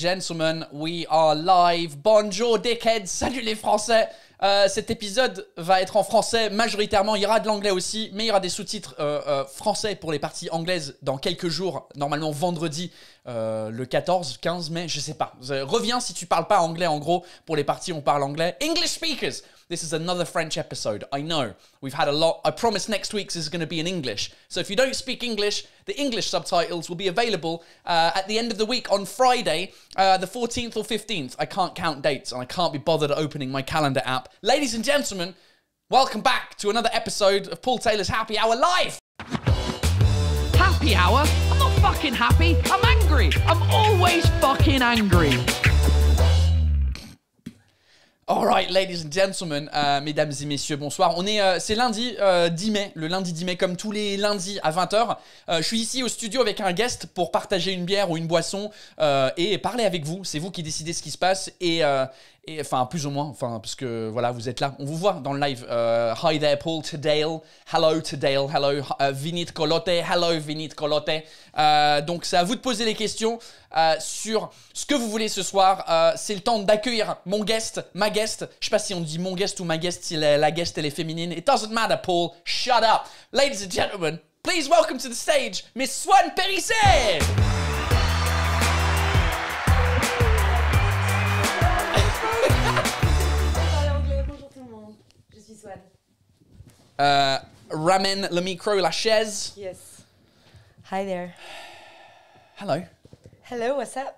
Gentlemen, we are live. Bonjour, dickheads. Salut les Français. Euh, cet épisode va être en français majoritairement. Il y aura de l'anglais aussi, mais il y aura des sous-titres euh, euh, français pour les parties anglaises dans quelques jours. Normalement vendredi, le 14, 15 mai, je sais pas. Reviens si tu parles pas anglais en gros. Pour les parties, on parle anglais. English speakers, This is another French episode. I know we've had a lot. I promise next week's is going to be in English. So if you don't speak English, the English subtitles will be available uh, at the end of the week on Friday, uh, the 14th or 15th. I can't count dates and I can't be bothered opening my calendar app. Ladies and gentlemen, welcome back to another episode of Paul Taylor's Happy Hour Live. Happy Hour? I'm not fucking happy. I'm angry. I'm always fucking angry. Alright, ladies and gentlemen, euh, mesdames et messieurs, bonsoir. On est, euh, c'est lundi 10 euh, mai, le lundi 10 mai, comme tous les lundis à 20h. je suis ici au studio avec un guest pour partager une bière ou une boisson et parler avec vous. C'est vous qui décidez ce qui se passe et, enfin plus ou moins, enfin parce que voilà, vous êtes là, on vous voit dans le live. Euh, hi there Paul, Tadale, hello Tadale, uh, hello Vinit colotte hello euh, Vinit colotte donc c'est à vous de poser les questions euh, sur ce que vous voulez ce soir. c'est le temps d'accueillir mon guest, ma guest. Je sais pas si on dit mon guest ou ma guest, si la, guest elle est féminine. It doesn't matter Paul, shut up. Ladies and gentlemen, please welcome to the stage Miss Swan Perisset Euh, Ramen le micro, la chaise. Yes. Hi there. Hello. Hello, what's up?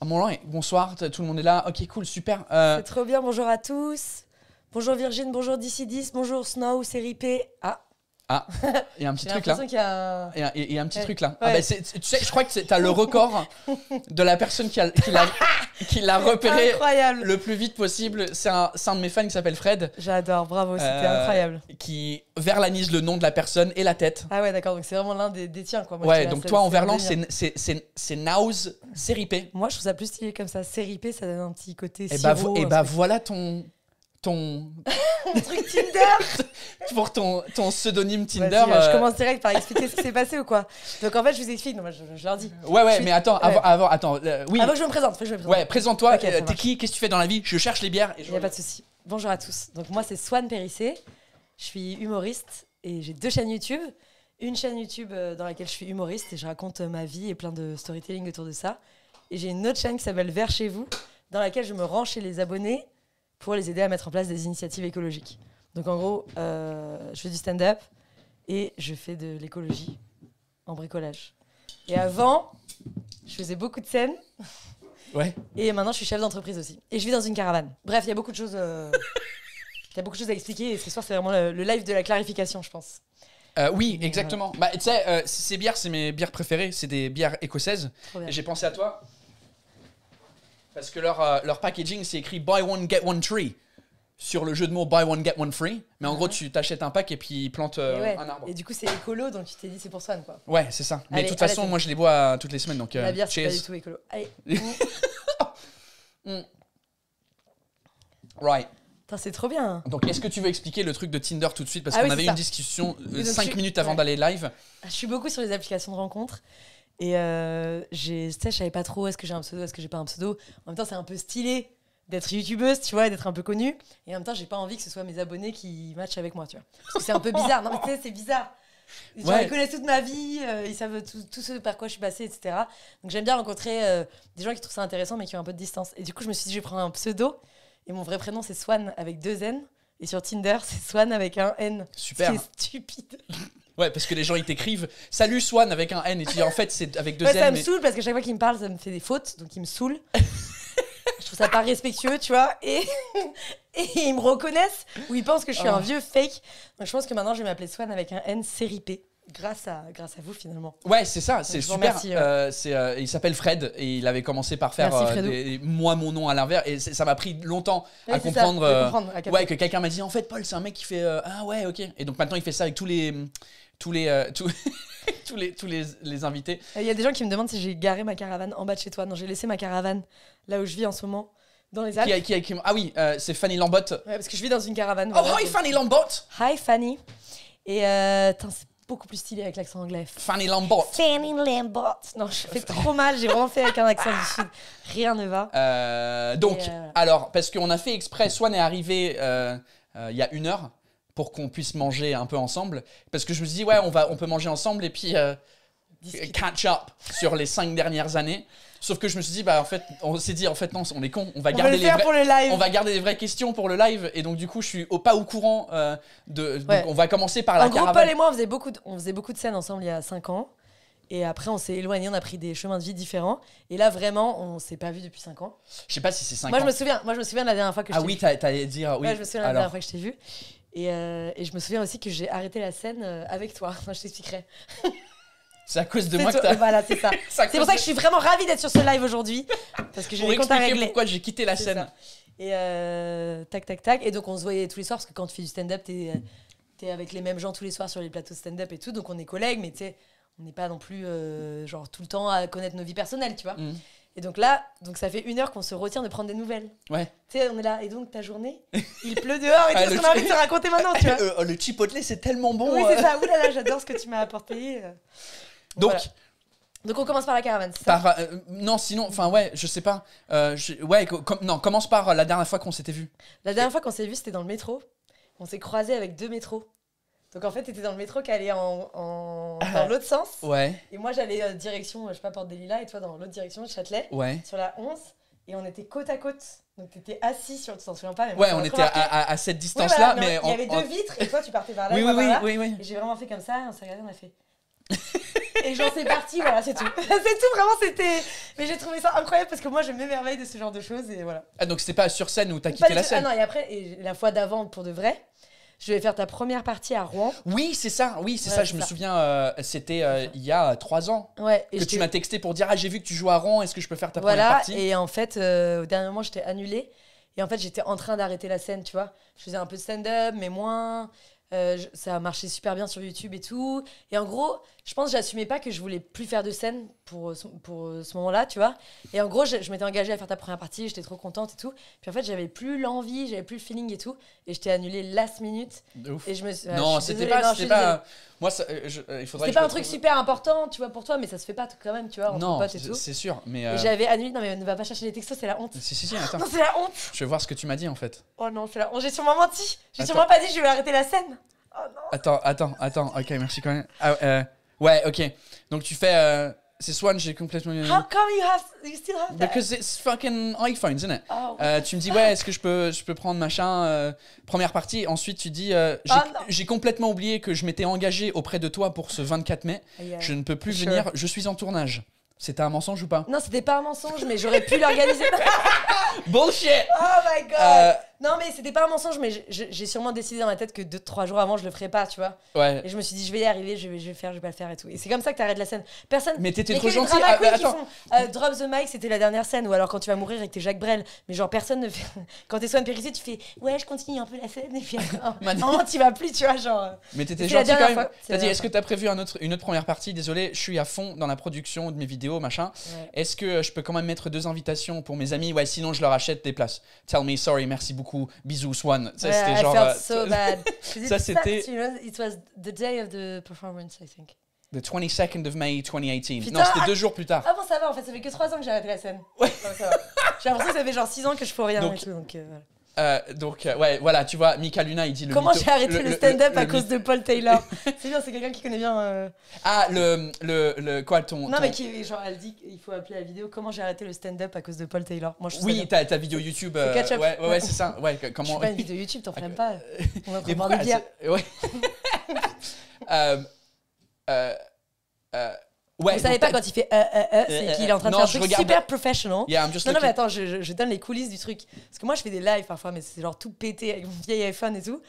I'm right Bonsoir, tout le monde est là. Ok, cool, super. Euh, c'est trop bien, bonjour à tous. Bonjour Virgin, bonjour DC10, bonjour Snow, c'est P. Ah, ah, il y a un petit truc là. Il y a... Et, un, petit truc là. Ah, ben, tu sais, je crois que tu as le record de la personne qui, l'a, qui repéré le plus vite possible. C'est un, un, de mes fans qui s'appelle Fred. J'adore, bravo, c'était euh, incroyable. Qui verlanise le nom de la personne et la tête. Ah ouais, d'accord, donc c'est vraiment l'un des, tiens. Quoi. ouais, donc toi en verlan, c'est nows Seripé. Moi, je trouve ça plus stylé comme ça. Seripé, ça donne un petit côté. Et bah, et bah voilà ton. ton. truc Tinder pour ton, pseudonyme Tinder. Euh, je euh. commence direct par expliquer ce qui s'est passé ou quoi. Donc en fait, je vous explique, non, je, leur dis. Ouais, ouais, mais attends, avant, attends, euh, oui. Avant ah, que je me présente, je présente. Ouais, présente-toi, t'es qui, qu'est-ce que tu fais dans la vie Je cherche les bières je Il n'y a pas de souci. Bonjour à tous. Donc moi, c'est Swan Périssé. Je suis humoriste et j'ai deux chaînes YouTube. Une chaîne YouTube dans laquelle je suis humoriste et je raconte ma vie et plein de storytelling autour de ça. Et j'ai une autre chaîne qui s'appelle Vers chez vous, dans laquelle je me rends chez les abonnés pour les aider à mettre en place des initiatives écologiques. Donc en gros, euh, je fais du stand-up et je fais de l'écologie en bricolage. Et avant, je faisais beaucoup de scènes. Ouais. Et maintenant, je suis chef d'entreprise aussi. Et je vis dans une caravane. Bref, il y a beaucoup de choses. Euh, il y a beaucoup de choses à expliquer et ce soir, c'est vraiment le, live de la clarification, je pense. Euh, oui, exactement. Bah, tu sais, ces bières, c'est mes bières préférées. C'est des bières écossaises. Et j'ai pensé à toi. Parce que leur, leur packaging, c'est écrit Buy One, Get One Tree sur le jeu de mots buy one get one free. Mais en ah gros, tu t'achètes un pack et puis ils plantent euh, un arbre. Et du coup, c'est écolo, donc tu t'es dit c'est pour Swan quoi. Ouais, c'est ça. Mais de toute façon, moi je les bois euh, toutes les semaines, donc. La euh, bière, c'est pas du tout écolo. Allez. Mm. Mm. C'est trop bien. Hein. Donc, est-ce que tu veux expliquer le truc de Tinder tout de suite Parce ah qu'on avait eu une discussion 5 minutes avant d'aller live. Ah, je suis beaucoup sur les applications de rencontres. Et euh, je savais pas trop est-ce que j'ai un pseudo, est-ce que j'ai pas un pseudo. En même temps, c'est un peu stylé d'être youtubeuse, tu vois, d'être un peu connue. Et en même temps, j'ai pas envie que ce soit mes abonnés qui matchent avec moi, tu vois. c'est un peu bizarre. Non, tu sais, c'est bizarre. Ils connaissent toute ma vie, euh, ils savent tout, tout, ce par quoi je suis passée, etc. Donc j'aime bien rencontrer euh, des gens qui trouvent ça intéressant, mais qui ont un peu de distance. Et du coup, je me suis dit, je vais prendre un pseudo. Et mon vrai prénom, c'est Swan avec deux N. Et sur Tinder, c'est Swan avec un N. Super. C'est stupide. Ouais, parce que les gens ils t'écrivent Salut Swan avec un N et tu en fait c'est avec deux N. Ça me saoule parce que chaque fois qu'ils me parlent, ça me fait des fautes, donc ils me saoulent. trouve ça pas respectueux, tu vois. Et, et ils me reconnaissent ou ils pensent que je suis un oh. vieux fake. Moi, je pense que maintenant je vais m'appeler Swan avec un N série P. Grâce à, grâce à vous finalement. Ouais, c'est ça, c'est super. Euh. Euh, euh, il s'appelle Fred et il avait commencé par faire moi mon nom à l'inverse et ça m'a pris longtemps à, comprendre, ouais, que quelqu'un m'a dit en fait Paul c'est un mec qui fait ah ouais ok et donc maintenant il fait ça avec tous les tous les. Euh, tous... tous les, tous les, les invités. Il y a des gens qui me demandent si j'ai garé ma caravane en bas de chez toi. Non, j'ai laissé ma caravane là où je vis en ce moment, dans les Alpes. Qui Ah oui, euh, c'est Fanny Lambotte. Ouais, parce que je vis dans une caravane. Oh, hi Fanny Lambotte Hi Fanny. Et euh, c'est beaucoup plus stylé avec l'accent anglais. Fanny Lambotte. Fanny Lambotte. Non, je fais trop mal, j'ai vraiment fait avec un accent du sud. Rien ne va. donc, alors, parce qu'on a fait exprès, Swan est arrivé il y a une heure pour qu'on puisse manger un peu ensemble. Parce que je me suis dit, ouais, on, va, on peut manger ensemble et puis euh, catch up sur les cinq dernières années. Sauf que je me suis dit, bah en fait, on s'est dit, en fait, non, on est con, on va garder les, On va garder les vraies questions pour le live. Et donc, du coup, je suis au pas au courant euh, de. Donc, on va commencer par la en gros, Paul et moi, on faisait, beaucoup de, on faisait beaucoup de scènes ensemble il y a cinq ans. Et après, on s'est éloigné, on a pris des chemins de vie différents. Et là, vraiment, on s'est pas vu depuis cinq ans. Je sais pas si c'est 5 moi, ans. Je me souviens, moi, je me souviens de la dernière fois que ah je t'ai vu. Ah oui, dire. Oui. je me souviens de la dernière fois que je t'ai vu. Euh, et, je me souviens aussi que j'ai arrêté la scène euh, avec toi. Enfin, je t'expliquerai. C'est à cause de moi que t'as... Voilà, c'est ça. c'est pour ça que je suis vraiment ravie d'être sur ce live aujourd'hui. Parce que j'ai des comptes à régler. pourquoi j'ai quitté la scène. Et euh, tac, tac, tac. Et donc, on se voyait tous les soirs parce que quand tu fais du stand-up, t'es es avec les mêmes gens tous les soirs sur les plateaux stand-up et tout. Donc, on est collègues, mais tu sais, on n'est pas non plus, genre, tout le temps à connaître nos vies personnelles, tu vois. Mm. Et donc là, donc ça fait une heure qu'on se retient de prendre des nouvelles. Ouais. Tu sais, on est là. Et donc ta journée, il pleut dehors et ah, ce qu'on a envie de te raconter maintenant, tu vois. Euh, le chipotle, c'est tellement bon. Oui, c'est euh. ça. Ouh là j'adore ce que tu m'as apporté. Donc. Donc on commence par la caravane. Ça euh, non, sinon, enfin ouais, je sais pas. ouais, non, commence par la dernière fois qu'on s'était vu. La dernière fois qu'on s'est vu, c'était dans le métro. On s'est croisé avec deux métros. Donc en fait, étais dans le métro qui allait en, ah. dans l'autre sens. Ouais. Et moi, j'allais euh, direction, je sais pas, Porte des Lilas, et toi, dans l'autre direction, Châtelet. Ouais. Sur la 11. Et on était côte à côte. Donc tu étais assis sur, tu t'en souviens pas même Ouais, on était à, cette distance-là. mais Il y avait deux vitres, et toi, tu partais par là. Oui, oui, oui, Et j'ai vraiment fait comme ça, on s'est regardé, on a fait. et genre c'est parti voilà c'est tout c'est tout vraiment c'était mais j'ai trouvé ça incroyable parce que moi je m'émerveille de ce genre de choses et voilà ah donc c'était pas sur scène où t'as quitté la scène ah non et après et la fois d'avant pour de vrai je vais faire ta première partie à Rouen. Oui, c'est ça. Oui, c'est ça. Je me souviens, euh, c'était euh, il y a euh, trois ans ouais, et que tu m'as texté pour dire ah j'ai vu que tu joues à Rouen. Est-ce que je peux faire ta première partie Et en fait, au dernier moment, j'étais annulée. Et en fait, j'étais en train d'arrêter la scène, tu vois. Je faisais un peu de stand-up, mais moins. ça a marché super bien sur YouTube et tout. Et en gros, je pense que j'assumais pas que je voulais plus faire de scène pour ce, euh, pour euh, ce moment-là, tu vois. Et en gros, je, m'étais engagée à faire ta première partie, j'étais trop contente et tout. Puis en fait, j'avais plus l'envie, j'avais plus le feeling et tout. Et j'étais annulée last minute. ouf. Et je me Non, c'était pas. pas moi, ça, euh, il faudrait. C'était pas un truc super important, tu vois, pour toi, mais ça se fait pas quand même, tu vois. Non, c'est sûr. Mais j'avais annulé. Non, mais ne va pas chercher les textos, c'est la honte. Si, si, si, attends. non, c'est la honte. Je vais voir ce que tu m'as dit en fait. Oh non, c'est la honte. J'ai sûrement menti. J'ai sûrement pas dit, je vais arrêter la scène. Oh non. Attends, attends, attends. Ok, merci quand ah, même. ouais, ok. Donc tu fais. C'est Swan, j'ai complètement. How come you have, you still have that? Because it's fucking iPhones, isn't it? Oh, euh, tu me dis ouais, est-ce que je peux, je peux prendre machin euh, première partie. Ensuite, tu dis euh, ah, j'ai complètement oublié que je m'étais engagé auprès de toi pour ce 24 mai. Je ne peux plus venir. Je suis en tournage. C'était un mensonge ou pas Non, c'était pas un mensonge, mais j'aurais pu l'organiser. Bullshit. Oh my god. Non, mais c'était pas un mensonge, mais j'ai sûrement décidé dans ma tête que deux trois jours avant, je le ferais pas, tu vois. Ouais. Et je me suis dit, je vais y arriver, je vais, je vais faire, je vais pas le faire et tout. Et c'est comme ça que t'arrêtes la scène. Personne. Mais t'étais trop gentil. Ah, bah, attends. Euh, drop the mic, c'était la dernière scène. Ou alors quand tu vas mourir et t'es Jacques Brel. Mais genre, personne ne fait. quand t'es Swan Périssé, tu fais, ouais, je continue un peu la scène. Et puis, oh, non, oh, tu vas plus, tu vois, genre. Mais t'étais gentil quand même. T'as dit, est-ce que t'as prévu un autre, une autre première partie Désolé, je suis à fond dans la production de mes vidéos, machin. Est-ce que je peux quand même mettre deux invitations pour mes amis Ouais, sinon je leur achète des places. Tell me sorry, merci beaucoup beaucoup. Bisous, Swan. Ça, c'était genre. Euh, ça, c'était. You it was the day of the performance, I think. The 22nd of May 2018. non, c'était ah, deux jours plus tard. Ah bon, ça va, en fait, ça fait que trois ans que j'ai arrêté la scène. Ouais. J'ai l'impression que ça fait genre six ans que je fais rien donc, euh, voilà. Euh, donc, euh, ouais, voilà, tu vois, Mika Luna, il dit le. Comment j'ai arrêté le, stand-up à cause de Paul Taylor C'est bien, c'est quelqu'un qui connaît bien. Euh, ah, le, le, le. Quoi, ton. Non, mais qui, genre, elle dit il faut appeler la vidéo Comment j'ai arrêté le stand-up à cause de Paul Taylor Moi, je Oui, ta, ta vidéo YouTube. ouais, ouais, ouais c'est ça. Ouais, comment... pas une vidéo YouTube, t'en même pas. On va prendre des bières. Ouais. Vous savez pas quand il fait euh, euh, euh c'est euh, qu'il est en train de faire un truc super professional. non, non, mais attends, je, donne les coulisses du truc. Parce que moi, je fais des lives parfois, mais c'est genre tout pété avec mon vieil iPhone et tout.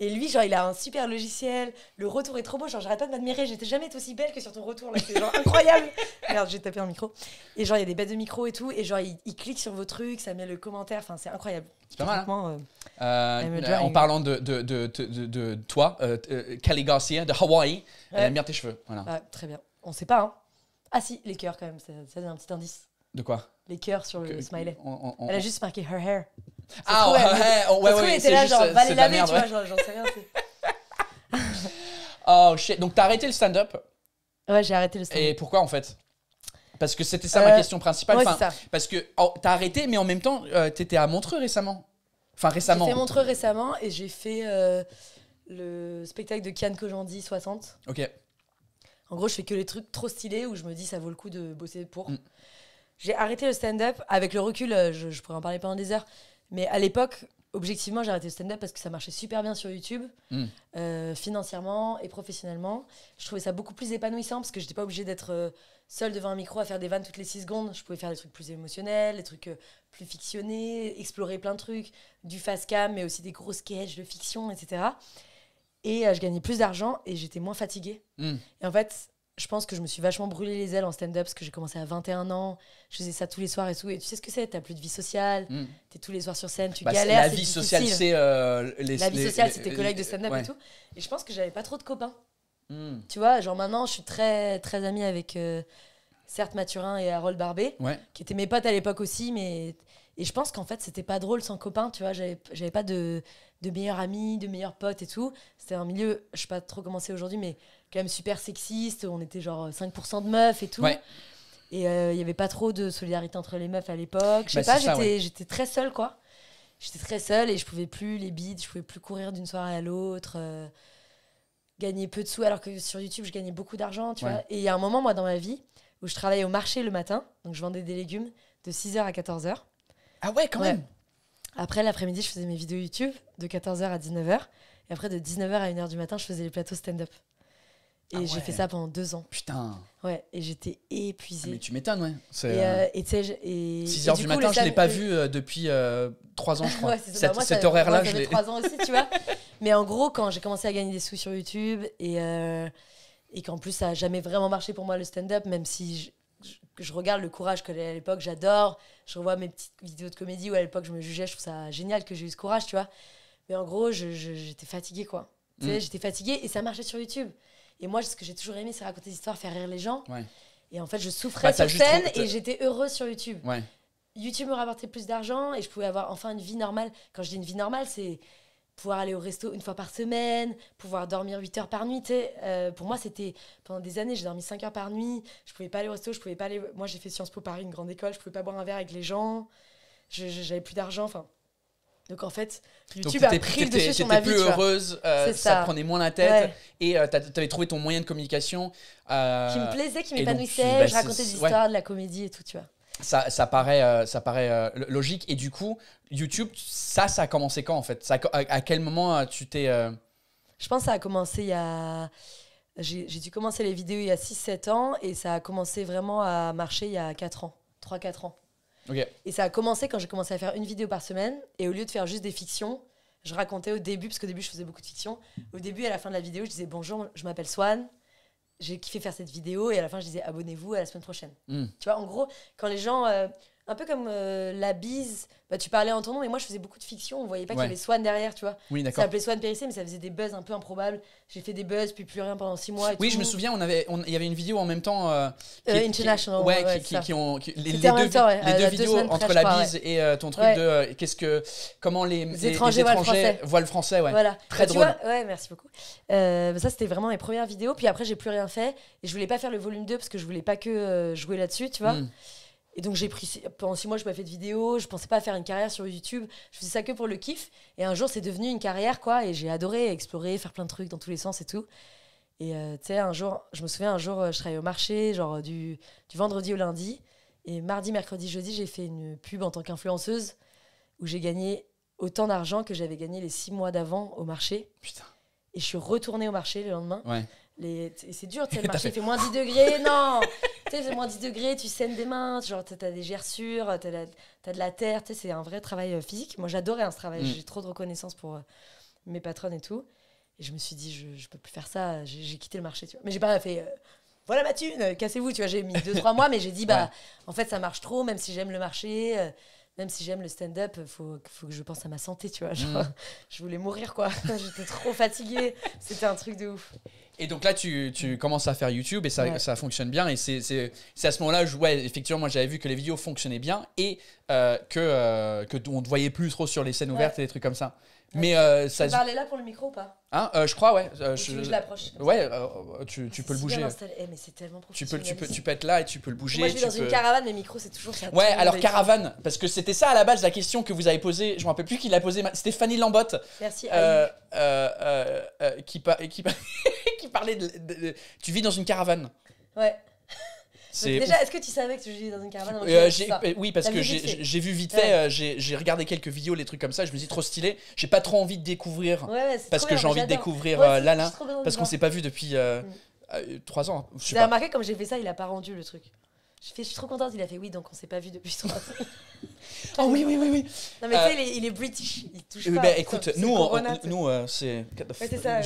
Et lui, genre, il a un super logiciel. Le retour est trop beau. Genre, j'arrête pas de m'admirer. J'étais jamais aussi belle que sur ton retour. c'est genre incroyable. Merde, j'ai tapé un micro. Et genre, il y a des bêtes de micro et tout. Et genre, il, clique sur vos trucs, ça met le commentaire. Enfin, c'est incroyable. C'est pas mal. Hein. en parlant de, de, de, de toi, Kelly Garcia de Hawaii, elle aime bien tes cheveux. Voilà. Ah, très bien. On sait pas, hein. Ah si, les cœurs quand même, ça, c'est un petit indice. De quoi Les cœurs sur le smiley. elle a juste marqué her hair. ah, Ouais, ouais, oh, ouais. était là, genre, tu j'en sais rien. oh shit. Donc t'as arrêté le stand-up Ouais, j'ai arrêté le stand-up. Et pourquoi en fait parce que c'était ça ma euh, question principale. Ouais, ça. Parce que tu oh, t'as arrêté, mais en même temps, tu euh, t'étais à Montreux récemment. Enfin, récemment. J'étais à Montreux récemment et j'ai fait euh, le spectacle de Kian Kojandi 60. Ok. En gros, je fais que les trucs trop stylés où je me dis ça vaut le coup de bosser pour. Mm. J'ai arrêté le stand-up avec le recul, euh, je, pourrais en parler pendant des heures, mais à l'époque, objectivement, j'ai arrêté le stand-up parce que ça marchait super bien sur YouTube, mm. euh, financièrement et professionnellement. Je trouvais ça beaucoup plus épanouissant parce que je n'étais pas obligée d'être euh, seule devant un micro à faire des vannes toutes les 6 secondes. Je pouvais faire des trucs plus émotionnels, des trucs plus fictionnés, explorer plein de trucs, du fast cam, mais aussi des gros sketchs de fiction, etc. Et euh, je gagnais plus d'argent et j'étais moins fatiguée. Hmm. Et en fait, je pense que je me suis vachement brûlé les ailes en stand-up parce que j'ai commencé à 21 ans. Je faisais ça tous les soirs et tout. Et tu sais ce que c'est T'as plus de vie sociale. Hmm. T'es tous les soirs sur scène, tu bah, galères. La vie sociale, c'est euh, les. La vie sociale, c'est tes collègues de stand-up et tout. Et je pense que j'avais pas trop de copains. Hmm. Tu vois, genre maintenant, je suis très, très amie avec. Euh, certes Mathurin et Harold Barbet, qui étaient mes potes à l'époque aussi, mais et je pense qu'en fait, c'était pas drôle sans copain, tu vois. J'avais pas de, de meilleurs amis, de meilleurs potes et tout. C'était un milieu, je sais pas trop comment c'est aujourd'hui, mais quand même super sexiste. On était genre 5% de meufs et tout. Et euh, il y avait pas trop de solidarité entre les meufs à l'époque. Je sais bah, pas, j'étais très seule, quoi. J'étais très seule et je pouvais plus les bides, je pouvais plus courir d'une soirée à l'autre. Euh, gagner peu de sous alors que sur YouTube je gagnais beaucoup d'argent tu vois et il y a un moment moi dans ma vie où je travaillais au marché le matin donc je vendais des légumes de 6h à 14h ah ouais, quand même Après, l'après-midi, je faisais mes vidéos YouTube de 14h à 19h. Et après, de 19h à 1h du matin, je faisais les plateaux stand-up. Et ah j'ai fait ça pendant deux ans. Putain. Ouais, et j'étais ah, épuisée. mais tu m'étonnes, ouais. Euh, euh, et, tu sais, 6 h du matin, je ne l'ai pas vu euh, depuis trois 3 ans, je crois. ouais, c'est ça. moi, cet horaire-là, je l'ai. 3 ans aussi, tu vois. Mais en gros, quand j'ai commencé à gagner des sous sur YouTube et, et qu'en plus, ça n'a jamais vraiment marché pour moi le stand-up, même si je regarde le courage que j'avais à l'époque, j'adore. Je revois mes petites vidéos de comédie où à l'époque je me jugeais, je trouve ça génial que j'ai eu ce courage, tu vois. Mais en gros, j'étais fatiguée, quoi. Mm. j'étais fatiguée et ça marchait sur YouTube. Et moi, ce que j'ai toujours aimé, c'est raconter des histoires, faire rire les gens. Et en fait, je souffrais bah, sur scène et j'étais heureuse sur YouTube. YouTube me rapportait plus d'argent et je pouvais avoir enfin une vie normale. Quand je dis une vie normale, c'est pouvoir aller au resto une fois par semaine, pouvoir dormir 8 heures par nuit. Euh, pour moi, c'était pendant des années, j'ai dormi 5 heures par nuit, je pouvais pas aller au resto, je pouvais pas aller. Moi, j'ai fait Sciences Po Paris, une grande école, je pouvais pas boire un verre avec les gens, j'avais plus d'argent, enfin. Donc en fait, YouTube a pris le dessus sur ma vie. plus heureuse, euh, ça. prenait moins la tête et euh, tu avais trouvé ton moyen de communication qui me plaisait, qui m'épanouissait. je bah, racontais des histoires, de la comédie et tout, tu vois. Ça, paraît, euh, ça paraît euh, logique. Et du coup, YouTube, ça, ça a commencé quand en fait à, quel moment euh, tu t'es. Je pense que ça a commencé il y a. J'ai dû commencer les vidéos il y a 6-7 ans et ça a commencé vraiment à marcher il y a 4 ans, 3-4 ans. Et ça a commencé quand j'ai commencé à faire une vidéo par semaine et au lieu de faire juste des fictions, je racontais au début, parce qu'au début je faisais beaucoup de fictions, au début à la fin de la vidéo je disais bonjour, je m'appelle Swan, j'ai kiffé faire cette vidéo et à la fin je disais abonnez-vous à la semaine prochaine. Hmm. Tu vois, en gros, quand les gens euh, un peu comme euh, la bise. Bah, tu parlais en ton nom, mais moi je faisais beaucoup de fiction. On voyait pas qu'il y avait Swan derrière, tu vois. ça s'appelait Swan Périssé, mais ça faisait des buzz un peu improbables. J'ai fait des buzz, puis plus rien pendant six mois. oui, je me souviens, on avait, il y avait une vidéo en même temps. Euh, euh, qui, International. qui, ont les, deux, les deux vidéos entre la bise et ton truc de qu'est-ce que comment les, étrangers, voient, le français. ouais. Voilà. Très bah, drôle. ouais, merci beaucoup. Bah, ça c'était vraiment mes premières vidéos. Puis après j'ai plus rien fait et je voulais pas faire le volume 2 parce que je voulais pas que jouer là-dessus, tu vois. Hmm. Et donc j'ai pris pendant six mois, je n'ai pas fait de vidéo, je pensais pas faire une carrière sur YouTube. Je faisais ça que pour le kiff. Et un jour, c'est devenu une carrière, quoi. Et j'ai adoré explorer, faire plein de trucs dans tous les sens et tout. Et euh, tu sais, un jour, je me souviens, un jour, euh, je travaillais au marché, genre euh, du, du vendredi au lundi. Et mardi, mercredi, jeudi, j'ai fait une pub en tant qu'influenceuse où j'ai gagné autant d'argent que j'avais gagné les six mois d'avant au marché. Putain. Et je suis retournée au marché le lendemain. Ouais. Les... C'est dur, tu sais, le marché fait... fait moins 10 degrés, non Tu sais, c'est moins 10 degrés, tu saignes des mains, genre, t'as des gerçures, t'as as de la terre, tu sais, c'est un vrai travail euh, physique. Moi, j'adorais hein, ce travail, mm. j'ai trop de reconnaissance pour euh, mes patronnes et tout. Et je me suis dit, je, je peux plus faire ça, j'ai quitté le marché, tu vois. Mais j'ai pas fait, euh, voilà ma thune, cassez-vous, tu vois, j'ai mis 2-3 mois, mais j'ai dit, bah, en fait, ça marche trop, même si j'aime le marché. même si j'aime le stand-up, faut, faut que je pense à ma santé, tu vois. Genre, mm. Je voulais mourir, quoi. J'étais trop fatiguée. C'était un truc de ouf. Et donc là, tu, mm. commences à faire YouTube et ça, ça fonctionne bien. Et c'est, à ce moment-là, ouais, effectivement, moi j'avais vu que les vidéos fonctionnaient bien et euh, que, te euh, que on voyait plus trop sur les scènes ouvertes et des trucs comme ça. Mais euh, ça. Tu parlais là pour le micro ou pas hein euh, Je crois, ouais. je... l'approche. Ouais, tu, ah, peux le bouger. Eh, mais c'est tellement tu peux, tu, peux, tu peux être là et tu peux le bouger. Moi, je suis dans une caravane, le micro, c'est toujours ça. Ouais, alors caravane, parce que c'était ça à la base la question que vous avez posée. Je me rappelle plus qui l'a posée. Stéphanie Lambotte. Merci. qui, pas qui, qui parlait de, Tu vis dans une caravane. Ouais. déjà, est-ce que tu savais que tu vivais dans une caravane euh, euh, Oui, parce que j'ai vu vite fait, euh, j'ai regardé quelques vidéos, les trucs comme ça, je me suis trop stylé. J'ai pas trop envie de découvrir, parce que j'ai envie de découvrir l'Alain parce qu'on s'est pas vu depuis 3 mm. ans. Tu hein. as remarqué, comme j'ai fait ça, il a pas rendu le truc. Je, fais, je suis trop contente. Il a fait oui, donc on s'est pas vu depuis 3 ans. oh oui, oui, oui, oui. Non, mais tu sais, il, est, british. Il touche pas. Bah, écoute, nous, nous, c'est. c'est ça.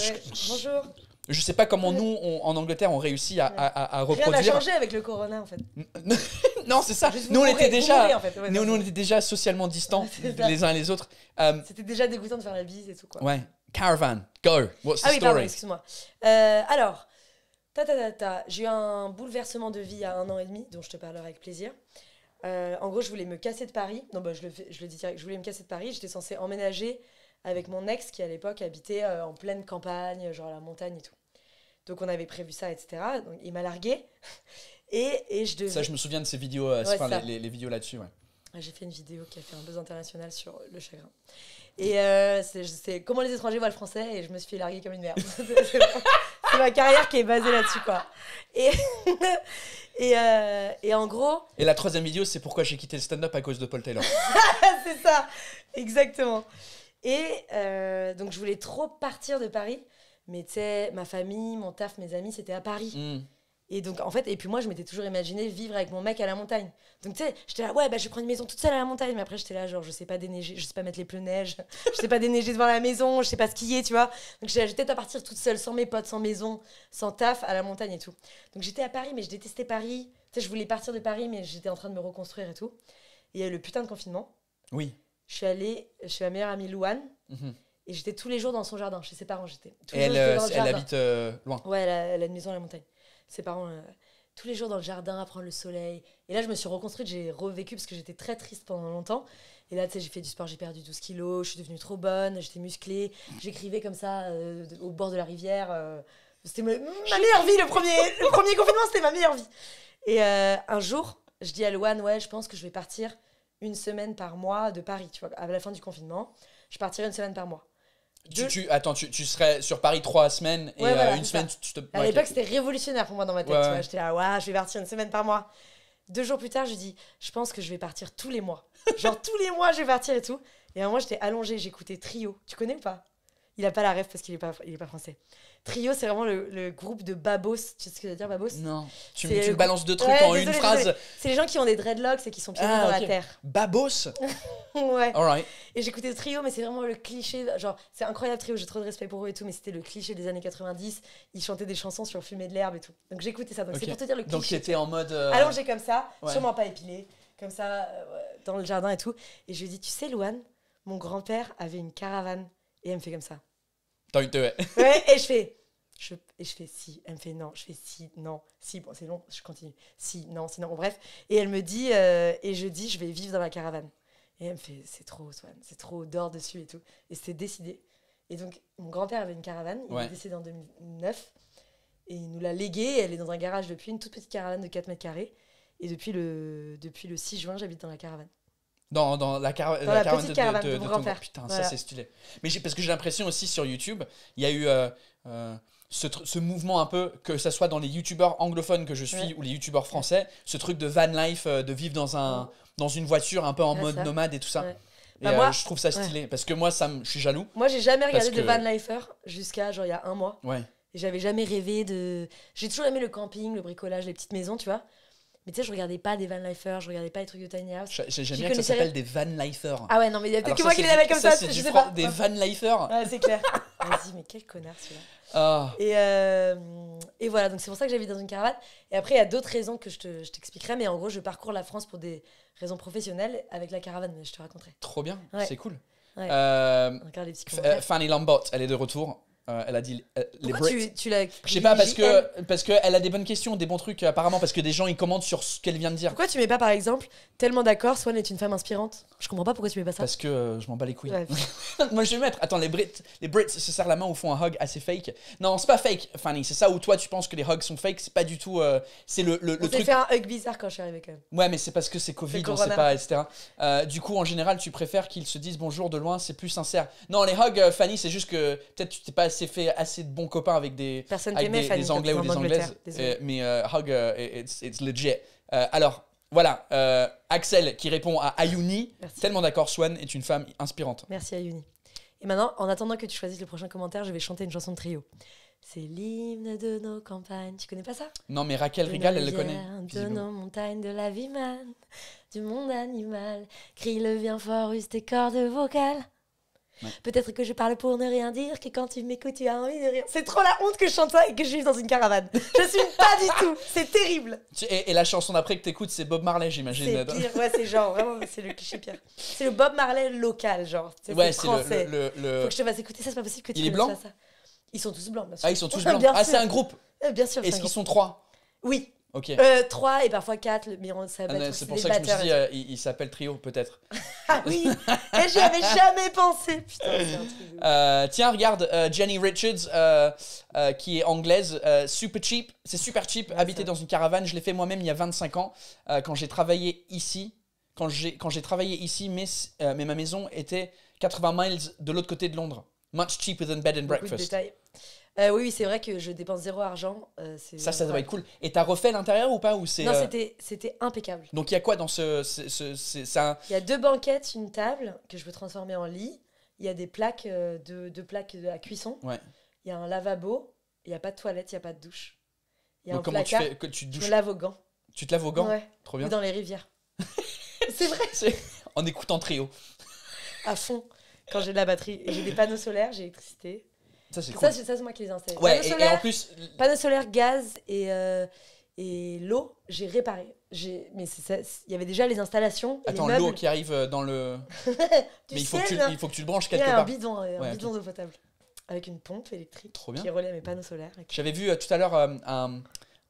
Bonjour. Je sais pas comment nous, en Angleterre, on réussit à, à, reproduire. Rien n'a changé avec le corona, en fait. non, c'est ça. nous, on était déjà, nous, on était déjà socialement distants les uns les autres. Euh, C'était déjà dégoûtant de faire la bise et tout, quoi. Ouais. Caravan, go. What's the ah oui, story? excuse-moi. Euh, alors, ta ta ta ta. J'ai eu un bouleversement de vie à un an et demi, dont je te parlerai avec plaisir. Euh, en gros, je voulais me casser de Paris. Non, bah, je le, je le dis direct. Je voulais me casser de Paris. J'étais censée emménager avec mon ex qui à l'époque habitait euh, en pleine campagne, genre la montagne et tout. Donc on avait prévu ça, etc. Donc il m'a largué. et, et, je devais... Ça, je me souviens de ces vidéos, euh, les, vidéos là-dessus. Ouais. J'ai fait une vidéo qui a fait un buzz international sur le chagrin. Et euh, c'est comment les étrangers voient le français et je me suis fait larguer comme une merde. c'est ma, carrière qui est basée là-dessus, quoi. Et, et, et, en gros. Et la troisième vidéo, c'est pourquoi j'ai quitté le stand-up à cause de Paul Taylor. c'est ça, exactement. Et euh, donc, je voulais trop partir de Paris. Mais tu sais, ma famille, mon taf, mes amis, c'était à Paris. Hmm. Et donc, en fait, et puis moi, je m'étais toujours imaginé vivre avec mon mec à la montagne. Donc, tu sais, j'étais là, ouais, bah, je prends une maison toute seule à la montagne. Mais après, j'étais là, genre, je sais pas déneiger, je sais pas mettre les pneus neige, je sais pas déneiger devant la maison, je sais pas skier, tu vois. Donc, j'étais peut à partir toute seule, sans mes potes, sans maison, sans taf, à la montagne et tout. Donc, j'étais à Paris, mais je détestais Paris. Tu sais, je voulais partir de Paris, mais j'étais en train de me reconstruire et tout. Et il y a eu le putain de confinement. Oui je suis allée chez ma meilleure amie Louane. Mhm. Et j'étais tous les jours dans son jardin, chez ses parents. J'étais elle, euh, habite euh, loin. Ouais, elle a, une maison à la montagne. Ses parents, euh, tous les jours dans le jardin, à prendre le soleil. Et là, je me suis reconstruite, j'ai revécu parce que j'étais très triste pendant longtemps. Et là, tu sais, j'ai fait du sport, j'ai perdu 12 kilos, je suis devenue trop bonne, j'étais musclée. J'écrivais comme ça au bord de la rivière. c'était ma, meilleure vie, le premier, le premier confinement, c'était ma meilleure vie. Et un jour, je dis à Louane, ouais, je pense que je vais partir une semaine par mois de Paris, tu vois, à la fin du confinement. Je partirais une semaine par mois. Tu, attends, tu, serais sur Paris trois semaines et euh, une semaine, tu, te. À l'époque, c'était révolutionnaire pour moi dans ma tête. vois J'étais là, je vais partir une semaine par mois. Deux jours plus tard, je dis, je pense que je vais partir tous les mois. Genre, tous les mois, je vais partir et tout. Et à un moment, j'étais allongée, j'écoutais Trio. Tu connais ou pas Il n'a pas la rêve parce qu'il n'est pas français. Trio, c'est vraiment le, groupe de babos. Tu sais ce que je veux dire, babos Non. Tu, balances deux trucs en une phrase. C'est les gens qui ont des dreadlocks et qui sont pieds ah, dans la terre. Babos Ouais. All right. Et j'écoutais Trio, mais c'est vraiment le cliché. Genre, c'est incroyable Trio, j'ai trop de respect pour eux et tout, mais c'était le cliché des années 90. Ils chantaient des chansons sur fumée de l'herbe et tout. Donc j'écoutais ça. Donc c'est pour te dire le cliché. Donc j'étais en mode. Euh, alors j'ai comme ça, sûrement pas épilé, comme ça, euh, dans le jardin et tout. Et je lui ai tu sais, Luan, mon grand-père avait une caravane. Et elle me fait comme ça et je fais. je fais si, elle me fait non, je fais si, non, si, bon c'est long, je continue, si, non, sinon, bon, bref. Et elle me dit, euh, et je dis, je vais vivre dans la caravane. Et elle me fait, c'est trop, Swan, c'est trop, dors dessus et tout. Et c'est décidé. Et donc, mon grand-père avait une caravane, il est décédé en 2009, et il nous l'a léguée, elle est dans un garage depuis, une toute petite caravane de 4 mètres carrés. Et depuis le, depuis le 6 juin, j'habite dans la caravane. Dans, dans, la, la, petite caravane de, grand-père. Putain, ça c'est stylé. Mais parce que j'ai l'impression aussi sur YouTube, il y a eu euh, euh, ce, ce, mouvement un peu, que ce soit dans les youtubeurs anglophones que je suis ou les youtubeurs français, ce truc de van life, euh, de vivre dans, un, dans une voiture un peu en mode nomade et tout ça. Bah, moi, je trouve ça stylé parce que moi, ça je suis jaloux. Moi, j'ai jamais regardé de van lifer jusqu'à genre il y a un mois. Ouais. J'avais jamais rêvé de. J'ai toujours aimé le camping, le bricolage, les petites maisons, tu vois. Mais tu sais, je regardais pas des Van Lifers, je regardais pas les trucs de Tiny House. J'aime bien que ça s'appelle des Van Lifers. Ah ouais, non, mais il y a peut-être que moi qui les appelle comme ça, je sais pas. Des Van Lifers Ouais, c'est clair. Vas-y, mais quel connard celui-là. Ah. Et, euh, et voilà, donc c'est pour ça que j'habite dans une caravane. Et après, il y a d'autres raisons que je, te, t'expliquerai, mais en gros, je parcours la France pour des raisons professionnelles avec la caravane, je te raconterai. Trop bien, c'est cool. Ouais. Euh, euh, Fanny Lambot, elle est de retour. Euh, elle a dit euh, les Brits. Je sais pas parce que parce que elle a des bonnes questions, des bons trucs apparemment parce que des gens ils commentent sur ce qu'elle vient de dire. Pourquoi tu mets pas par exemple tellement d'accord Swan est une femme inspirante Je comprends pas pourquoi tu mets pas ça. Parce que euh, je m'en bats les couilles. Moi je vais mettre attends les Brits les Brits se serrent la main ou font un hug assez fake. Non, c'est pas fake Fanny, c'est ça où toi tu penses que les hugs sont fake, c'est pas du tout c'est le, le, truc. fait un hug bizarre quand je suis arrivée quand même. Ouais, mais c'est parce que c'est Covid, on sait pas etc. du coup en général, tu préfères qu'ils se disent bonjour de loin, c'est plus sincère. Non, les hugs Fanny, c'est juste que peut-être tu t'es pas s'est fait assez de bons copains avec des, des, Anglais ou des Anglaises. Euh, mais euh, Hug, euh, it's, legit. alors, voilà, Axel qui répond à Ayuni. Tellement d'accord, Swan est une femme inspirante. Merci Ayuni. Et maintenant, en attendant que tu choisisses le prochain commentaire, je vais chanter une chanson de trio. C'est l'hymne de nos campagnes. Tu connais pas ça Non, mais Raquel Rigal, elle le connaît. De nos montagnes, de la vie man, du monde animal. Crie le bien fort, use tes cordes vocales. Peut-être que je parle pour ne rien dire, que quand tu m'écoutes, tu as envie de rire. C'est trop la honte que je chante ça et que je vive dans une caravane. Je suis pas du tout. C'est terrible. Et, la chanson d'après que t'écoutes, c'est Bob Marley, j'imagine. C'est pire, ouais, c'est genre vraiment, c'est le cliché pire. C'est le Bob Marley local, genre. C'est ouais, français. Le, Faut que je te fasse écouter ça, c'est pas possible que tu Il est blanc ça. Ils sont tous blancs, bien ah, sûr. Ah, ils sont tous blancs. Ah, c'est un groupe. Euh, bien sûr. Est-ce qu'ils sont trois Oui. Ok. 3 euh, et parfois 4, mais on s'appelle ah, C'est pour ça que je me suis dit, euh, il, s'appelle Trio, peut-être. ah oui Et j'y avais jamais pensé Putain, euh, tiens, regarde, Jenny Richards, qui est anglaise, super cheap, c'est super cheap, Habité habiter dans une caravane. Je l'ai fait moi-même il y a 25 ans, quand j'ai travaillé ici. Quand j'ai travaillé ici, mais, mais ma maison était 80 miles de l'autre côté de Londres. Much cheaper than bed and breakfast. Euh, oui, c'est vrai que je dépense zéro argent. Euh, ça, ça doit être cool. Et t'as refait l'intérieur ou pas ou c'est, Non, euh, c'était, c'était impeccable. Donc il y a quoi dans ce. Il y a deux banquettes, une table que je veux transformer en lit. Il y a des plaques, de, plaques à cuisson. Il y a un lavabo. Il n'y a pas de toilette, il n'y a pas de douche. Il y a un comment placard, tu fais que tu douches... aux gants. Tu te laves aux gants ouais. Trop bien. Ou dans les rivières. c'est vrai. En écoutant trio. À fond. Quand j'ai de la batterie. et J'ai des panneaux solaires, j'ai l'électricité. Ça, c'est cool. Ça, moi qui les installe. Ouais, panneaux et, en plus. Panneaux solaires, gaz et, euh, et l'eau, j'ai réparé. Mais il y avait déjà les installations. Et Attends, l'eau qui arrive euh, dans le. mais il faut, que tu, il faut que tu le branches quelque part. Il y a un bidon, euh, un bidon d'eau potable. Avec une pompe électrique qui relaie mes panneaux solaires. J'avais vu euh, tout à l'heure un, un,